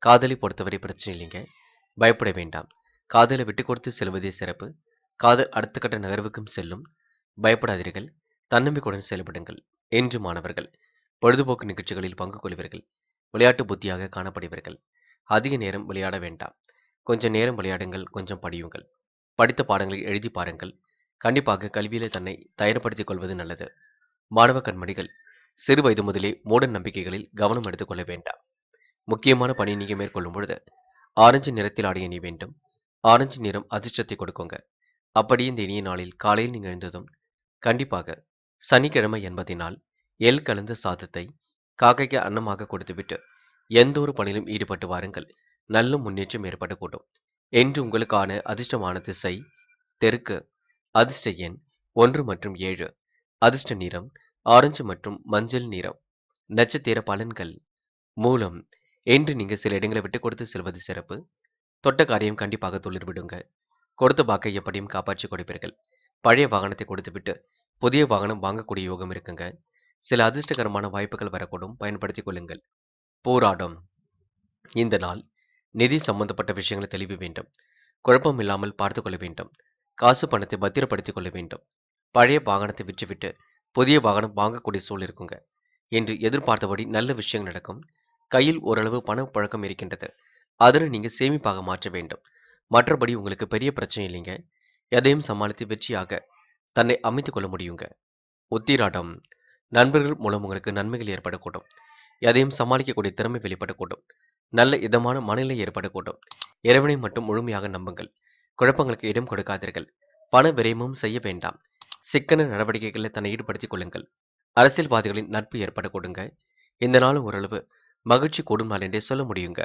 காதலை பொறுத்தவரை பிரச்சனை இல்லைங்க பயப்பட வேண்டாம் காதலை விட்டு கொடுத்து செல்வதே சிறப்பு காதல் அடுத்த கட்ட நகர்வுக்கும் செல்லும் பயப்படாதீர்கள் தன்னம்பிக்கையுடன் செயல்படுங்கள் என்று மாணவர்கள் பொழுதுபோக்கு நிகழ்ச்சிகளில் பங்கு கொள்வீர்கள் விளையாட்டு புத்தியாக காணப்படுவீர்கள் அதிக நேரம் விளையாட வேண்டாம் கொஞ்சம் நேரம் விளையாடுங்கள் கொஞ்சம் படியுங்கள் படித்த பாடங்களை எழுதி பாருங்கள் கண்டிப்பாக கல்வியில தன்னை தயார்படுத்திக் கொள்வது நல்லது மாணவ கண்மணிகள் சிறு வயது முதலே மூட நம்பிக்கைகளில் கவனம் எடுத்துக்கொள்ள வேண்டாம் முக்கியமான பணி நீங்க மேற்கொள்ளும் பொழுது ஆரஞ்சு நிறத்தில் ஆடிய நீ வேண்டும் ஆரஞ்சு நிறம் அதிர்ஷ்டத்தை கொடுக்குங்க அப்படி இந்த இனிய நாளில் காலையில் நீங்கள் எழுந்ததும் கண்டிப்பாக சனிக்கிழமை என்பதினால் எல் கலந்த சாதத்தை காக்கைக்கு அன்னமாக கொடுத்துவிட்டு எந்த ஒரு பணியிலும் ஈடுபட்டு வாருங்கள் நல்ல முன்னேற்றம் ஏற்படக்கூடும் என்று உங்களுக்கான அதிர்ஷ்டமான திசை தெற்கு அதிர்ஷ்ட எண் ஒன்று மற்றும் ஏழு அதிர்ஷ்ட நிறம் ஆரஞ்சு மற்றும் மஞ்சள் நிறம் நட்சத்திர பலன்கள் மூலம் என்று நீங்கள் சில இடங்களை விட்டு கொடுத்து செல்வது சிறப்பு தொட்ட காரியம் கண்டிப்பாக விடுங்க கொடுத்த பாக்கை எப்படியும் காப்பாற்றி கொடுப்பீர்கள் பழைய வாகனத்தை கொடுத்துவிட்டு புதிய வாகனம் வாங்கக்கூடிய யோகம் இருக்குங்க சில அதிர்ஷ்டகரமான வாய்ப்புகள் வரக்கூடும் பயன்படுத்திக் கொள்ளுங்கள் போராடும் இந்த நாள் நிதி சம்பந்தப்பட்ட விஷயங்களை தெளிவு வேண்டும் குழப்பம் இல்லாமல் பார்த்து கொள்ள வேண்டும் காசு பணத்தை பத்திரப்படுத்திக் கொள்ள வேண்டும் பழைய வாகனத்தை விற்றுவிட்டு புதிய வாகனம் வாங்கக்கூடிய சூழல் இருக்குங்க என்று எதிர்பார்த்தபடி நல்ல விஷயம் நடக்கும் கையில் ஓரளவு பண பழக்கம் இருக்கின்றது அதனை நீங்கள் சேமிப்பாக மாற்ற வேண்டும் மற்றபடி உங்களுக்கு பெரிய பிரச்சனை இல்லைங்க எதையும் சமாளித்து வெற்றியாக தன்னை அமைத்து கொள்ள முடியுங்க உத்திராட்டம் நண்பர்கள் மூலம் உங்களுக்கு நன்மைகள் ஏற்படக்கூடும் எதையும் சமாளிக்கக்கூடிய திறமை வெளிப்படக்கூடும் நல்ல இதமான மனநிலை ஏற்படக்கூடும் இறைவனை மட்டும் முழுமையாக நம்புங்கள் குழப்பங்களுக்கு இடம் கொடுக்காதீர்கள் பண விரைமும் செய்ய வேண்டாம் சிக்கன நடவடிக்கைகளை தன்னை ஈடுபடுத்திக் கொள்ளுங்கள் அரசியல்வாதிகளின் நட்பு ஏற்பட கொடுங்க இந்த நாளும் ஓரளவு மகிழ்ச்சி கூடும் நாள் என்றே சொல்ல முடியுங்க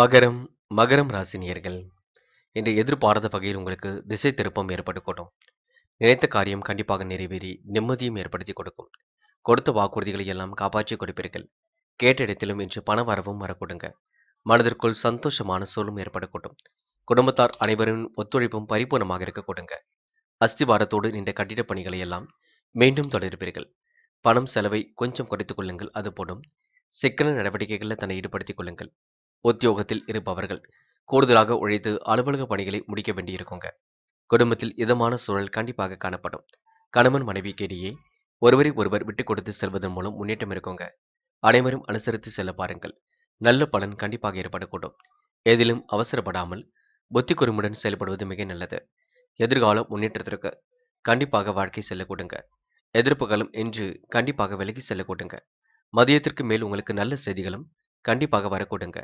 மகரம் மகரம் ராசினியர்கள் என்று எதிர்பாராத வகையில் உங்களுக்கு திசை திருப்பம் ஏற்படக்கூடும் நினைத்த காரியம் கண்டிப்பாக நிறைவேறி நிம்மதியும் ஏற்படுத்தி கொடுக்கும் கொடுத்த வாக்குறுதிகளை எல்லாம் காப்பாற்றி கொடுப்பீர்கள் கேட்ட இடத்திலும் இன்று பண வரவும் வரக்கூடுங்க மனதிற்குள் சந்தோஷமான சூழலும் ஏற்படக்கூடும் குடும்பத்தார் அனைவரின் ஒத்துழைப்பும் பரிபூர்ணமாக இருக்கக்கூடுங்க அஸ்திவாரத்தோடு நின்ற கட்டிடப் பணிகளை எல்லாம் மீண்டும் தொடர்பீர்கள் பணம் செலவை கொஞ்சம் குறைத்துக் கொள்ளுங்கள் அது போடும் சிக்கன நடவடிக்கைகளில் தன்னை ஈடுபடுத்திக் கொள்ளுங்கள் உத்தியோகத்தில் இருப்பவர்கள் கூடுதலாக உழைத்து அலுவலக பணிகளை முடிக்க வேண்டியிருக்குங்க குடும்பத்தில் இதமான சூழல் கண்டிப்பாக காணப்படும் கணவன் மனைவிக்கு இடையே ஒருவரை ஒருவர் விட்டுக் கொடுத்து செல்வதன் மூலம் முன்னேற்றம் இருக்குங்க அனைவரும் அனுசரித்து செல்ல பாருங்கள் நல்ல பலன் கண்டிப்பாக ஏற்படக்கூடும் எதிலும் அவசரப்படாமல் புத்தி குறுமுடன் செயல்படுவது மிக நல்லது எதிர்காலம் முன்னேற்றத்திற்கு கண்டிப்பாக வாழ்க்கை செல்ல கொடுங்க எதிர்ப்புகளும் இன்று கண்டிப்பாக விலகி செல்ல கொடுங்க மதியத்திற்கு மேல் உங்களுக்கு நல்ல செய்திகளும் கண்டிப்பாக வரக்கூடுங்க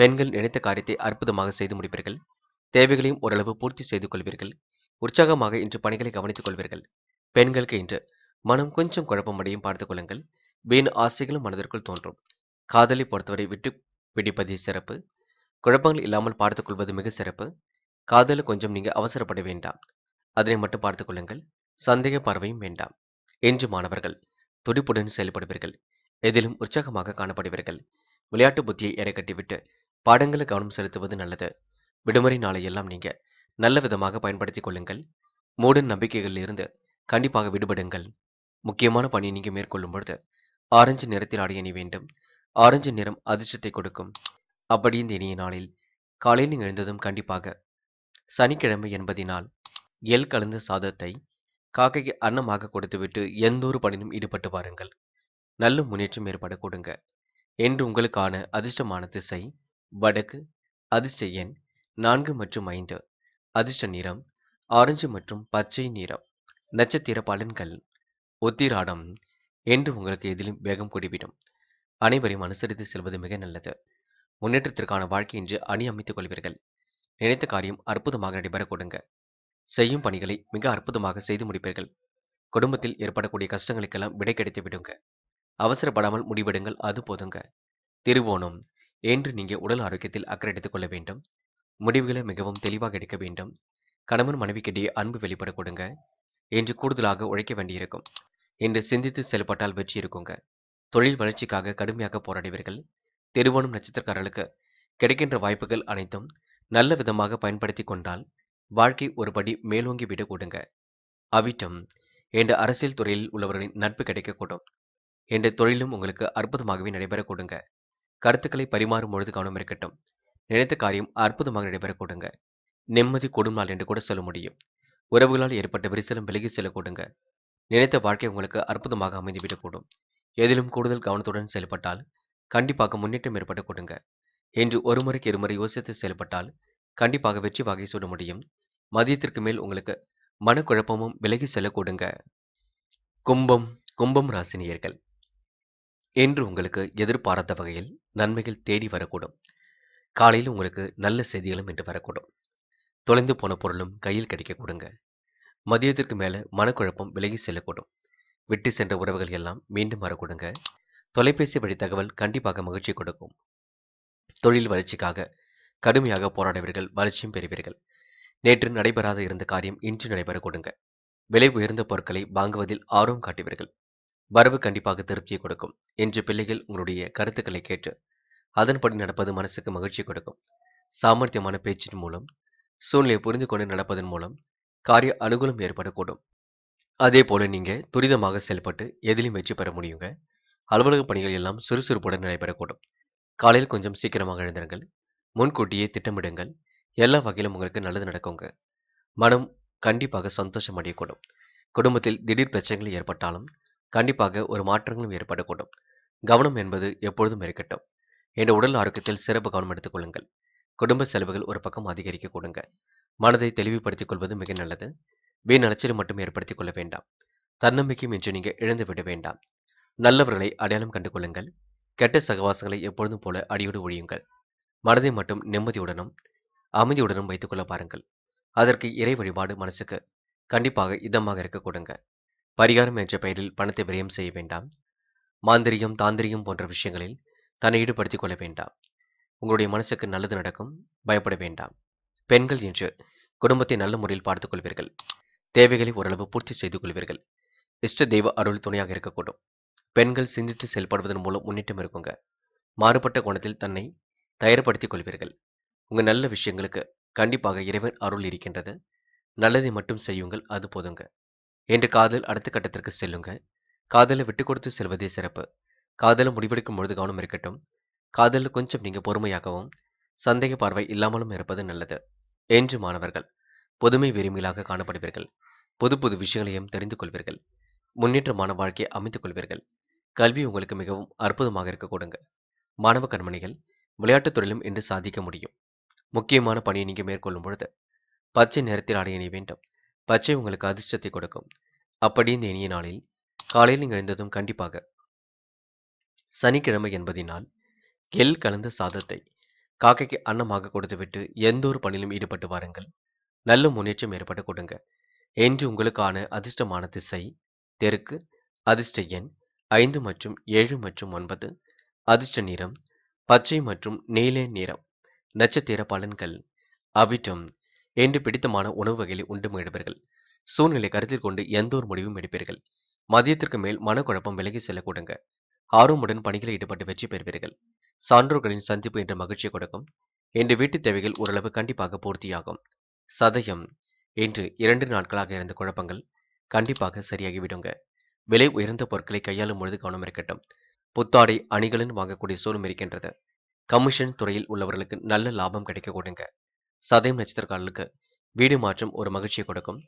பெண்கள் நினைத்த காரியத்தை அற்புதமாக செய்து முடிப்பீர்கள் தேவைகளையும் ஓரளவு பூர்த்தி செய்து கொள்வீர்கள் உற்சாகமாக இன்று பணிகளை கவனித்துக் கொள்வீர்கள் பெண்களுக்கு இன்று மனம் கொஞ்சம் குழப்பமடையும் பார்த்துக் கொள்ளுங்கள் வீண் ஆசைகளும் மனதிற்குள் தோன்றும் காதலை பொறுத்தவரை விட்டு பிடிப்பது சிறப்பு குழப்பங்கள் இல்லாமல் பார்த்துக் கொள்வது மிக சிறப்பு காதல கொஞ்சம் நீங்கள் அவசரப்பட வேண்டாம் அதனை மட்டும் பார்த்து கொள்ளுங்கள் சந்தேக பார்வையும் வேண்டாம் என்று மாணவர்கள் துடிப்புடன் செயல்படுவீர்கள் எதிலும் உற்சாகமாக காணப்படுவீர்கள் விளையாட்டு புத்தியை எரை கட்டிவிட்டு பாடங்களை கவனம் செலுத்துவது நல்லது விடுமுறை நாளையெல்லாம் நீங்க நல்ல விதமாக பயன்படுத்திக் கொள்ளுங்கள் மூடன் நம்பிக்கைகளிலிருந்து கண்டிப்பாக விடுபடுங்கள் முக்கியமான பணியை நீங்க மேற்கொள்ளும் பொழுது ஆரஞ்சு நிறத்தில் ஆடை அணி வேண்டும் ஆரஞ்சு நிறம் அதிர்ஷ்டத்தை கொடுக்கும் அப்படி இந்த இனிய நாளில் காலையில் நீங்கள் எழுந்ததும் கண்டிப்பாக சனிக்கிழமை என்பதினால் எள் கலந்த சாதத்தை காக்கைக்கு அன்னமாக கொடுத்துவிட்டு எந்த ஒரு பணியிலும் ஈடுபட்டு வாருங்கள் நல்ல முன்னேற்றம் ஏற்பட கொடுங்க என்று உங்களுக்கான அதிர்ஷ்டமான திசை வடக்கு அதிர்ஷ்ட எண் நான்கு மற்றும் ஐந்து அதிர்ஷ்ட நிறம் ஆரஞ்சு மற்றும் பச்சை நிறம் நட்சத்திர பலன்கள் ஒத்திராடம் என்று உங்களுக்கு எதிலும் வேகம் குடிவிடும் அனைவரையும் அனுசரித்து செல்வது மிக நல்லது முன்னேற்றத்திற்கான வாழ்க்கை என்று அணி அமைத்துக் கொள்வீர்கள் நினைத்த காரியம் அற்புதமாக நடைபெற கொடுங்க செய்யும் பணிகளை மிக அற்புதமாக செய்து முடிப்பீர்கள் குடும்பத்தில் ஏற்படக்கூடிய கஷ்டங்களுக்கெல்லாம் விடை கிடைத்து விடுங்க அவசரப்படாமல் முடிவெடுங்கள் அது போதுங்க திருவோணம் என்று நீங்கள் உடல் ஆரோக்கியத்தில் அக்கறை எடுத்துக் கொள்ள வேண்டும் முடிவுகளை மிகவும் தெளிவாக எடுக்க வேண்டும் கணவன் மனைவிக்கிடையே அன்பு வெளிப்பட கொடுங்க என்று கூடுதலாக உழைக்க வேண்டியிருக்கும் என்று சிந்தித்து செயல்பட்டால் வெற்றி இருக்குங்க தொழில் வளர்ச்சிக்காக கடுமையாக போராடுவீர்கள் திருவோணம் நட்சத்திரக்காரர்களுக்கு கிடைக்கின்ற வாய்ப்புகள் அனைத்தும் நல்ல விதமாக பயன்படுத்தி கொண்டால் வாழ்க்கை ஒருபடி மேலோங்கி விடக்கூடுங்க அவிட்டம் என்ற அரசியல் துறையில் உள்ளவர்களின் நட்பு கிடைக்கக்கூடும் என்ற தொழிலும் உங்களுக்கு அற்புதமாகவே நடைபெறக் கொடுங்க கருத்துக்களை பரிமாறும் பொழுது கவனம் இருக்கட்டும் நினைத்த காரியம் அற்புதமாக நடைபெறக் கொடுங்க நிம்மதி கூடும் நாள் என்று கூட சொல்ல முடியும் உறவுகளால் ஏற்பட்ட விரிசலும் விலகி செல்லக்கூடுங்க நினைத்த வாழ்க்கை உங்களுக்கு அற்புதமாக அமைந்துவிடக்கூடும் எதிலும் கூடுதல் கவனத்துடன் செயல்பட்டால் கண்டிப்பாக முன்னேற்றம் கொடுங்க என்று ஒருமுறைக்கு இருமுறை யோசித்து செயல்பட்டால் கண்டிப்பாக வெற்றி வகை சூட முடியும் மதியத்திற்கு மேல் உங்களுக்கு மனக்குழப்பமும் விலகி செல்லக்கூடுங்க கும்பம் கும்பம் ராசினியர்கள் என்று உங்களுக்கு எதிர்பாராத வகையில் நன்மைகள் தேடி வரக்கூடும் காலையில் உங்களுக்கு நல்ல செய்திகளும் என்று வரக்கூடும் தொலைந்து போன பொருளும் கையில் கிடைக்கக்கூடுங்க மதியத்திற்கு மேலே மனக்குழப்பம் விலகி செல்லக்கூடும் விட்டு சென்ற உறவுகள் எல்லாம் மீண்டும் வரக்கூடுங்க தொலைபேசி வழி தகவல் கண்டிப்பாக மகிழ்ச்சி கொடுக்கும் தொழில் வளர்ச்சிக்காக கடுமையாக போராடுவீர்கள் வளர்ச்சியும் பெறுவீர்கள் நேற்று நடைபெறாத இருந்த காரியம் இன்று நடைபெற கொடுங்க விலை உயர்ந்த பொருட்களை வாங்குவதில் ஆர்வம் காட்டுவீர்கள் வரவு கண்டிப்பாக திருப்தியை கொடுக்கும் என்று பிள்ளைகள் உங்களுடைய கருத்துக்களை கேட்டு அதன்படி நடப்பது மனசுக்கு மகிழ்ச்சி கொடுக்கும் சாமர்த்தியமான பேச்சின் மூலம் சூழ்நிலையை புரிந்து கொண்டு நடப்பதன் மூலம் காரிய அனுகூலம் ஏற்படக்கூடும் அதே போல நீங்க துரிதமாக செயல்பட்டு எதிலும் வெற்றி பெற முடியுங்க அலுவலக பணிகள் எல்லாம் சுறுசுறுப்புடன் நடைபெறக்கூடும் காலையில் கொஞ்சம் சீக்கிரமாக எழுந்திருங்கள் முன்கூட்டியே திட்டமிடுங்கள் எல்லா வகையிலும் உங்களுக்கு நல்லது நடக்குங்க மனம் கண்டிப்பாக சந்தோஷம் அடையக்கூடும் குடும்பத்தில் திடீர் பிரச்சனைகள் ஏற்பட்டாலும் கண்டிப்பாக ஒரு மாற்றங்களும் ஏற்படக்கூடும் கவனம் என்பது எப்பொழுதும் இருக்கட்டும் என்ற உடல் ஆரோக்கியத்தில் சிறப்பு கவனம் கொள்ளுங்கள் குடும்ப செலவுகள் ஒரு பக்கம் அதிகரிக்க கொடுங்க மனதை தெளிவுபடுத்திக் கொள்வது மிக நல்லது வீண் அலைச்சல் மட்டும் ஏற்படுத்திக் கொள்ள வேண்டாம் தன்னம்பிக்கையும் இன்று நீங்கள் இழந்துவிட வேண்டாம் நல்லவர்களை அடையாளம் கண்டு கொள்ளுங்கள் கெட்ட சகவாசங்களை எப்பொழுதும் போல அடியோடு ஒழியுங்கள் மனதை மட்டும் நிம்மதியுடனும் அமைதியுடனும் வைத்துக் கொள்ள பாருங்கள் அதற்கு இறை வழிபாடு மனசுக்கு கண்டிப்பாக இதமாக இருக்க கொடுங்க பரிகாரம் என்ற பெயரில் பணத்தை விரயம் செய்ய வேண்டாம் மாந்திரியம் தாந்திரியம் போன்ற விஷயங்களில் தன்னை ஈடுபடுத்திக் கொள்ள வேண்டாம் உங்களுடைய மனசுக்கு நல்லது நடக்கும் பயப்பட வேண்டாம் பெண்கள் என்று குடும்பத்தை நல்ல முறையில் பார்த்துக் கொள்வீர்கள் தேவைகளை ஓரளவு பூர்த்தி செய்து கொள்வீர்கள் இஷ்ட தெய்வ அருள் துணையாக இருக்கக்கூடும் பெண்கள் சிந்தித்து செயல்படுவதன் மூலம் முன்னேற்றம் இருக்குங்க மாறுபட்ட கோணத்தில் தன்னை தயார்படுத்திக் கொள்வீர்கள் உங்கள் நல்ல விஷயங்களுக்கு கண்டிப்பாக இறைவன் அருள் இருக்கின்றது நல்லதை மட்டும் செய்யுங்கள் அது போதுங்க என்று காதல் அடுத்த கட்டத்திற்கு செல்லுங்க காதலை விட்டு கொடுத்து செல்வதே சிறப்பு காதலை முடிவெடுக்கும் பொழுது கவனம் இருக்கட்டும் காதலில் கொஞ்சம் நீங்கள் பொறுமையாகவும் சந்தேக பார்வை இல்லாமலும் இருப்பது நல்லது என்று மாணவர்கள் புதுமை விரும்பிகளாக காணப்படுவீர்கள் புது புது விஷயங்களையும் தெரிந்து கொள்வீர்கள் முன்னேற்றமான வாழ்க்கையை அமைத்துக் கொள்வீர்கள் கல்வி உங்களுக்கு மிகவும் அற்புதமாக இருக்க கொடுங்க மாணவ கண்மணிகள் விளையாட்டுத் துறையிலும் இன்று சாதிக்க முடியும் முக்கியமான பணியை நீங்கள் மேற்கொள்ளும் பொழுது பச்சை ஆடை அடைய வேண்டும் பச்சை உங்களுக்கு அதிர்ஷ்டத்தை கொடுக்கும் அப்படி இந்த இனிய நாளில் காலையில் நீங்கள் எழுந்ததும் கண்டிப்பாக சனிக்கிழமை என்பதினால் எல் கலந்த சாதத்தை காக்கைக்கு அன்னமாக கொடுத்துவிட்டு எந்த ஒரு பணியிலும் ஈடுபட்டு வாருங்கள் நல்ல முன்னேற்றம் ஏற்பட்டு கொடுங்க என்று உங்களுக்கான அதிர்ஷ்டமான திசை தெருக்கு அதிர்ஷ்ட எண் ஐந்து மற்றும் ஏழு மற்றும் ஒன்பது அதிர்ஷ்ட நிறம் பச்சை மற்றும் நீல நிறம் நட்சத்திர பலன்கள் அவிட்டம் என்று பிடித்தமான உணவு வகைகளை உண்டு மகிழ்வர்கள் சூழ்நிலை கருத்தில் கொண்டு எந்த ஒரு முடிவும் எடுப்பீர்கள் மதியத்திற்கு மேல் மனக்குழப்பம் விலகி செல்லக்கூடுங்க ஆர்வமுடன் பணிகளில் ஈடுபட்டு வெற்றி பெறுவீர்கள் சான்றோர்களின் சந்திப்பு என்ற மகிழ்ச்சி கொடுக்கும் என்று வீட்டு தேவைகள் ஓரளவு கண்டிப்பாக பூர்த்தியாகும் சதயம் என்று இரண்டு நாட்களாக இருந்த குழப்பங்கள் கண்டிப்பாக சரியாகிவிடுங்க விலை உயர்ந்த பொருட்களை கையாளும் பொழுது கவனம் இருக்கட்டும் புத்தாடை அணிகளின் வாங்கக்கூடிய சூழலும் இருக்கின்றது கமிஷன் துறையில் உள்ளவர்களுக்கு நல்ல லாபம் கிடைக்க கொடுங்க சதயம் நட்சத்திரக்காரர்களுக்கு வீடு மாற்றம் ஒரு மகிழ்ச்சியை கொடுக்கும்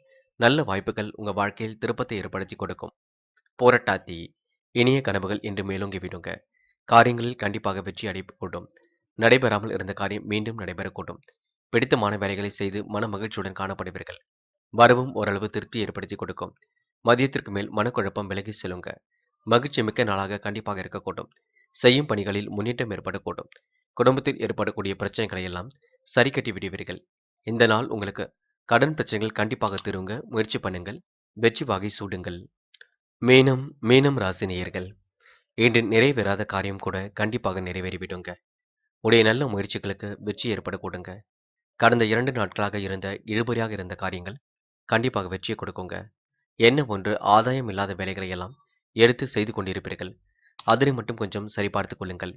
நல்ல வாய்ப்புகள் உங்க வாழ்க்கையில் திருப்பத்தை ஏற்படுத்தி கொடுக்கும் போராட்டாத்தி இனிய கனவுகள் என்று மேலோங்கி விடுங்க காரியங்களில் கண்டிப்பாக வெற்றி அடைக்கூடும் நடைபெறாமல் இருந்த காரியம் மீண்டும் நடைபெறக்கூடும் பிடித்தமான வேலைகளை செய்து மன மகிழ்ச்சியுடன் காணப்படுவீர்கள் வரவும் ஓரளவு திருப்தி ஏற்படுத்தி கொடுக்கும் மதியத்திற்கு மேல் மனக்குழப்பம் விலகி செல்லுங்க மகிழ்ச்சி மிக்க நாளாக கண்டிப்பாக இருக்கக்கூடும் செய்யும் பணிகளில் முன்னேற்றம் ஏற்படக்கூடும் குடும்பத்தில் ஏற்படக்கூடிய பிரச்சனைகளை எல்லாம் சரி கட்டி விடுவீர்கள் இந்த நாள் உங்களுக்கு கடன் பிரச்சனைகள் கண்டிப்பாக திருங்க முயற்சி பண்ணுங்கள் வெற்றி வாகை சூடுங்கள் மீனம் மீனம் ராசி நேயர்கள் இன்று நிறைவேறாத காரியம் கூட கண்டிப்பாக நிறைவேறிவிடுங்க உடைய நல்ல முயற்சிகளுக்கு வெற்றி ஏற்படக்கூடுங்க கடந்த இரண்டு நாட்களாக இருந்த இழுபறியாக இருந்த காரியங்கள் கண்டிப்பாக வெற்றியை கொடுக்குங்க என்ன போன்று ஆதாயம் இல்லாத வேலைகளை எல்லாம் எடுத்து செய்து கொண்டிருப்பீர்கள் அதனை மட்டும் கொஞ்சம் பார்த்து கொள்ளுங்கள்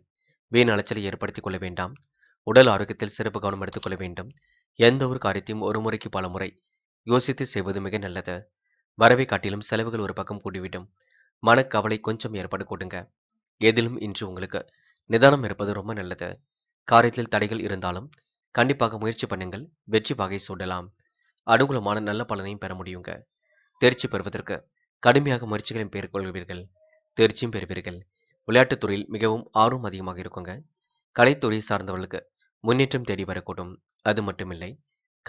வீண் அலைச்சலை ஏற்படுத்திக் கொள்ள வேண்டாம் உடல் ஆரோக்கியத்தில் சிறப்பு கவனம் எடுத்துக்கொள்ள வேண்டும் எந்த ஒரு காரியத்தையும் ஒரு முறைக்கு பல முறை யோசித்து செய்வது மிக நல்லது வரவை காட்டிலும் செலவுகள் ஒரு பக்கம் கூடிவிடும் மனக்கவலை கொஞ்சம் ஏற்பாடு கொடுங்க எதிலும் இன்று உங்களுக்கு நிதானம் இருப்பது ரொம்ப நல்லது காரியத்தில் தடைகள் இருந்தாலும் கண்டிப்பாக முயற்சி பண்ணுங்கள் வெற்றி பாகை சூடலாம் அனுகூலமான நல்ல பலனையும் பெற முடியுங்க தேர்ச்சி பெறுவதற்கு கடுமையாக முயற்சிகளையும் மேற்கொள்வீர்கள் தேர்ச்சியும் பெறுவீர்கள் விளையாட்டுத்துறையில் மிகவும் ஆர்வம் அதிகமாக இருக்குங்க கலைத்துறை சார்ந்தவர்களுக்கு முன்னேற்றம் தேடி வரக்கூடும் அது மட்டுமில்லை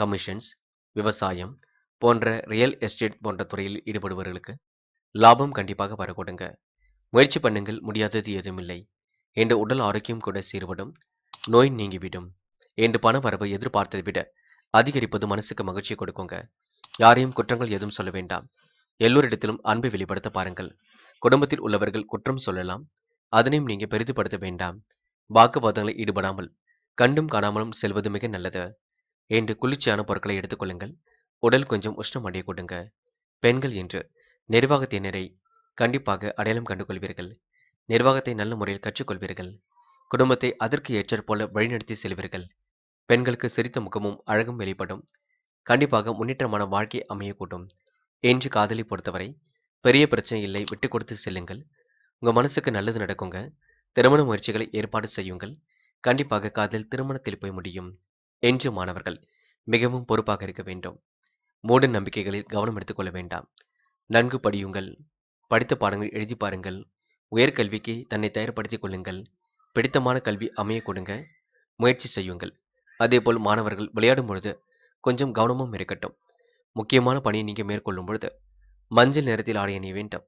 கமிஷன்ஸ் விவசாயம் போன்ற ரியல் எஸ்டேட் போன்ற துறையில் ஈடுபடுபவர்களுக்கு லாபம் கண்டிப்பாக வரக்கூடுங்க முயற்சி பண்ணுங்கள் முடியாதது எதுவுமில்லை என்று உடல் ஆரோக்கியம் கூட சீர்படும் நோய் நீங்கிவிடும் என்று பண வரவு எதிர்பார்த்ததை விட அதிகரிப்பது மனசுக்கு மகிழ்ச்சி கொடுக்குங்க யாரையும் குற்றங்கள் எதுவும் சொல்ல வேண்டாம் எல்லோரிடத்திலும் அன்பை வெளிப்படுத்த பாருங்கள் குடும்பத்தில் உள்ளவர்கள் குற்றம் சொல்லலாம் அதனையும் நீங்க பெரிதுபடுத்த வேண்டாம் வாக்குவாதங்களை ஈடுபடாமல் கண்டும் காணாமலும் செல்வது மிக நல்லது என்று குளிர்ச்சியான பொருட்களை எடுத்துக்கொள்ளுங்கள் உடல் கொஞ்சம் உஷ்ணம் அடைய கொடுங்க பெண்கள் என்று நிர்வாகத்தினரை கண்டிப்பாக அடையாளம் கண்டு கொள்வீர்கள் நிர்வாகத்தை நல்ல முறையில் கற்றுக்கொள்வீர்கள் குடும்பத்தை அதற்கு போல வழிநடத்தி செல்வீர்கள் பெண்களுக்கு சிரித்த முகமும் அழகும் வெளிப்படும் கண்டிப்பாக முன்னேற்றமான வாழ்க்கை அமையக்கூடும் என்று காதலி பொறுத்தவரை பெரிய பிரச்சனை இல்லை விட்டு கொடுத்து செல்லுங்கள் உங்கள் மனசுக்கு நல்லது நடக்குங்க திருமண முயற்சிகளை ஏற்பாடு செய்யுங்கள் கண்டிப்பாக காதல் திருமணத்தில் போய் முடியும் என்று மாணவர்கள் மிகவும் பொறுப்பாக இருக்க வேண்டும் மூட நம்பிக்கைகளில் கவனம் எடுத்துக்கொள்ள வேண்டாம் நன்கு படியுங்கள் படித்த பாடங்கள் எழுதி பாருங்கள் உயர்கல்விக்கு தன்னை தயார்படுத்திக் கொள்ளுங்கள் பிடித்தமான கல்வி அமைய கொடுங்க முயற்சி செய்யுங்கள் அதேபோல் மாணவர்கள் விளையாடும் பொழுது கொஞ்சம் கவனமும் இருக்கட்டும் முக்கியமான பணியை நீங்கள் மேற்கொள்ளும் பொழுது மஞ்சள் நிறத்தில் ஆடை அணிய வேண்டும்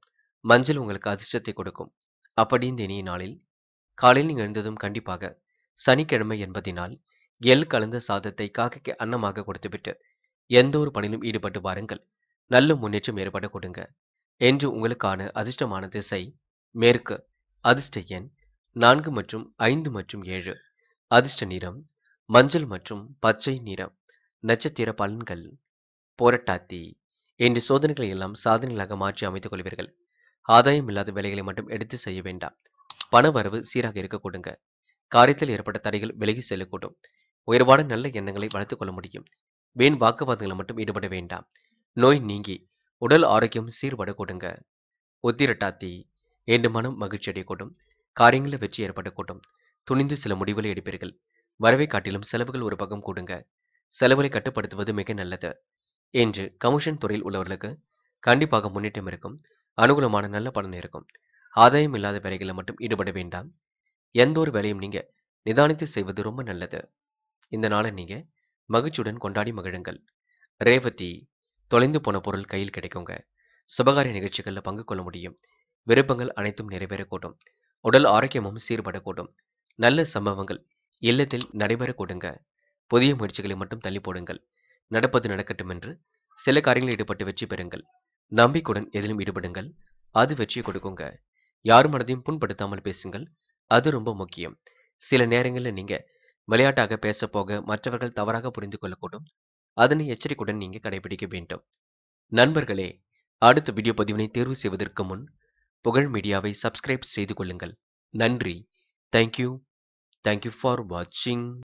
மஞ்சள் உங்களுக்கு அதிர்ஷ்டத்தை கொடுக்கும் அப்படி இந்த இனிய நாளில் காலையில் நீங்கள் எழுந்ததும் கண்டிப்பாக சனிக்கிழமை என்பதினால் எல் கலந்த சாதத்தை காக்கைக்கு அன்னமாக கொடுத்துவிட்டு எந்த ஒரு பணியிலும் ஈடுபட்டு பாருங்கள் நல்ல முன்னேற்றம் ஏற்பட கொடுங்க என்று உங்களுக்கான அதிர்ஷ்டமான திசை மேற்கு அதிர்ஷ்ட எண் நான்கு மற்றும் ஐந்து மற்றும் ஏழு அதிர்ஷ்ட நிறம் மஞ்சள் மற்றும் பச்சை நிறம் நட்சத்திர பலன்கள் போரட்டாத்தி என்று சோதனைகளை எல்லாம் சாதனைகளாக மாற்றி அமைத்துக் கொள்வீர்கள் ஆதாயம் இல்லாத வேலைகளை மட்டும் எடுத்து செய்ய வேண்டாம் பண வரவு சீராக இருக்கக்கூடுங்க காரியத்தில் ஏற்பட்ட தடைகள் விலகி செல்லக்கூடும் உயர்வான நல்ல எண்ணங்களை வளர்த்துக் கொள்ள முடியும் வீண் வாக்குவாதங்களை மட்டும் ஈடுபட வேண்டாம் நோய் நீங்கி உடல் ஆரோக்கியம் சீர்பட கொடுங்க உத்திரட்டாத்தி என்று மனம் மகிழ்ச்சி அடையக்கூடும் காரியங்களில் வெற்றி ஏற்படக்கூடும் துணிந்து சில முடிவுகளை எடுப்பீர்கள் வரவை காட்டிலும் செலவுகள் ஒரு பக்கம் கூடுங்க செலவுகளை கட்டுப்படுத்துவது மிக நல்லது என்று கமிஷன் துறையில் உள்ளவர்களுக்கு கண்டிப்பாக முன்னேற்றம் இருக்கும் அனுகூலமான நல்ல பலன் இருக்கும் ஆதாயம் இல்லாத வேலைகளில் மட்டும் ஈடுபட வேண்டாம் எந்த ஒரு வேலையும் நீங்கள் நிதானித்து செய்வது ரொம்ப நல்லது இந்த நாளை நீங்கள் மகிழ்ச்சியுடன் கொண்டாடி மகிழுங்கள் ரேவதி தொலைந்து போன பொருள் கையில் கிடைக்குங்க சுபகாரிய நிகழ்ச்சிகளில் பங்கு கொள்ள முடியும் விருப்பங்கள் அனைத்தும் நிறைவேறக்கூடும் உடல் ஆரோக்கியமும் சீர்படக்கூடும் நல்ல சம்பவங்கள் இல்லத்தில் நடைபெறக்கூடுங்க புதிய முயற்சிகளை மட்டும் தள்ளி போடுங்கள் நடப்பது நடக்கட்டும் என்று சில காரியங்களில் ஈடுபட்டு வெற்றி பெறுங்கள் நம்பிக்கையுடன் எதிலும் ஈடுபடுங்கள் அது வெற்றியை கொடுக்குங்க யார் மனதையும் புண்படுத்தாமல் பேசுங்கள் அது ரொம்ப முக்கியம் சில நேரங்களில் நீங்க விளையாட்டாக பேசப்போக மற்றவர்கள் தவறாக புரிந்து கொள்ளக்கூடும் அதனை எச்சரிக்கையுடன் நீங்க கடைபிடிக்க வேண்டும் நண்பர்களே அடுத்த வீடியோ பதிவினை தேர்வு செய்வதற்கு முன் புகழ் மீடியாவை சப்ஸ்கிரைப் செய்து கொள்ளுங்கள் நன்றி தேங்க்யூ தேங்க்யூ ஃபார் வாட்சிங்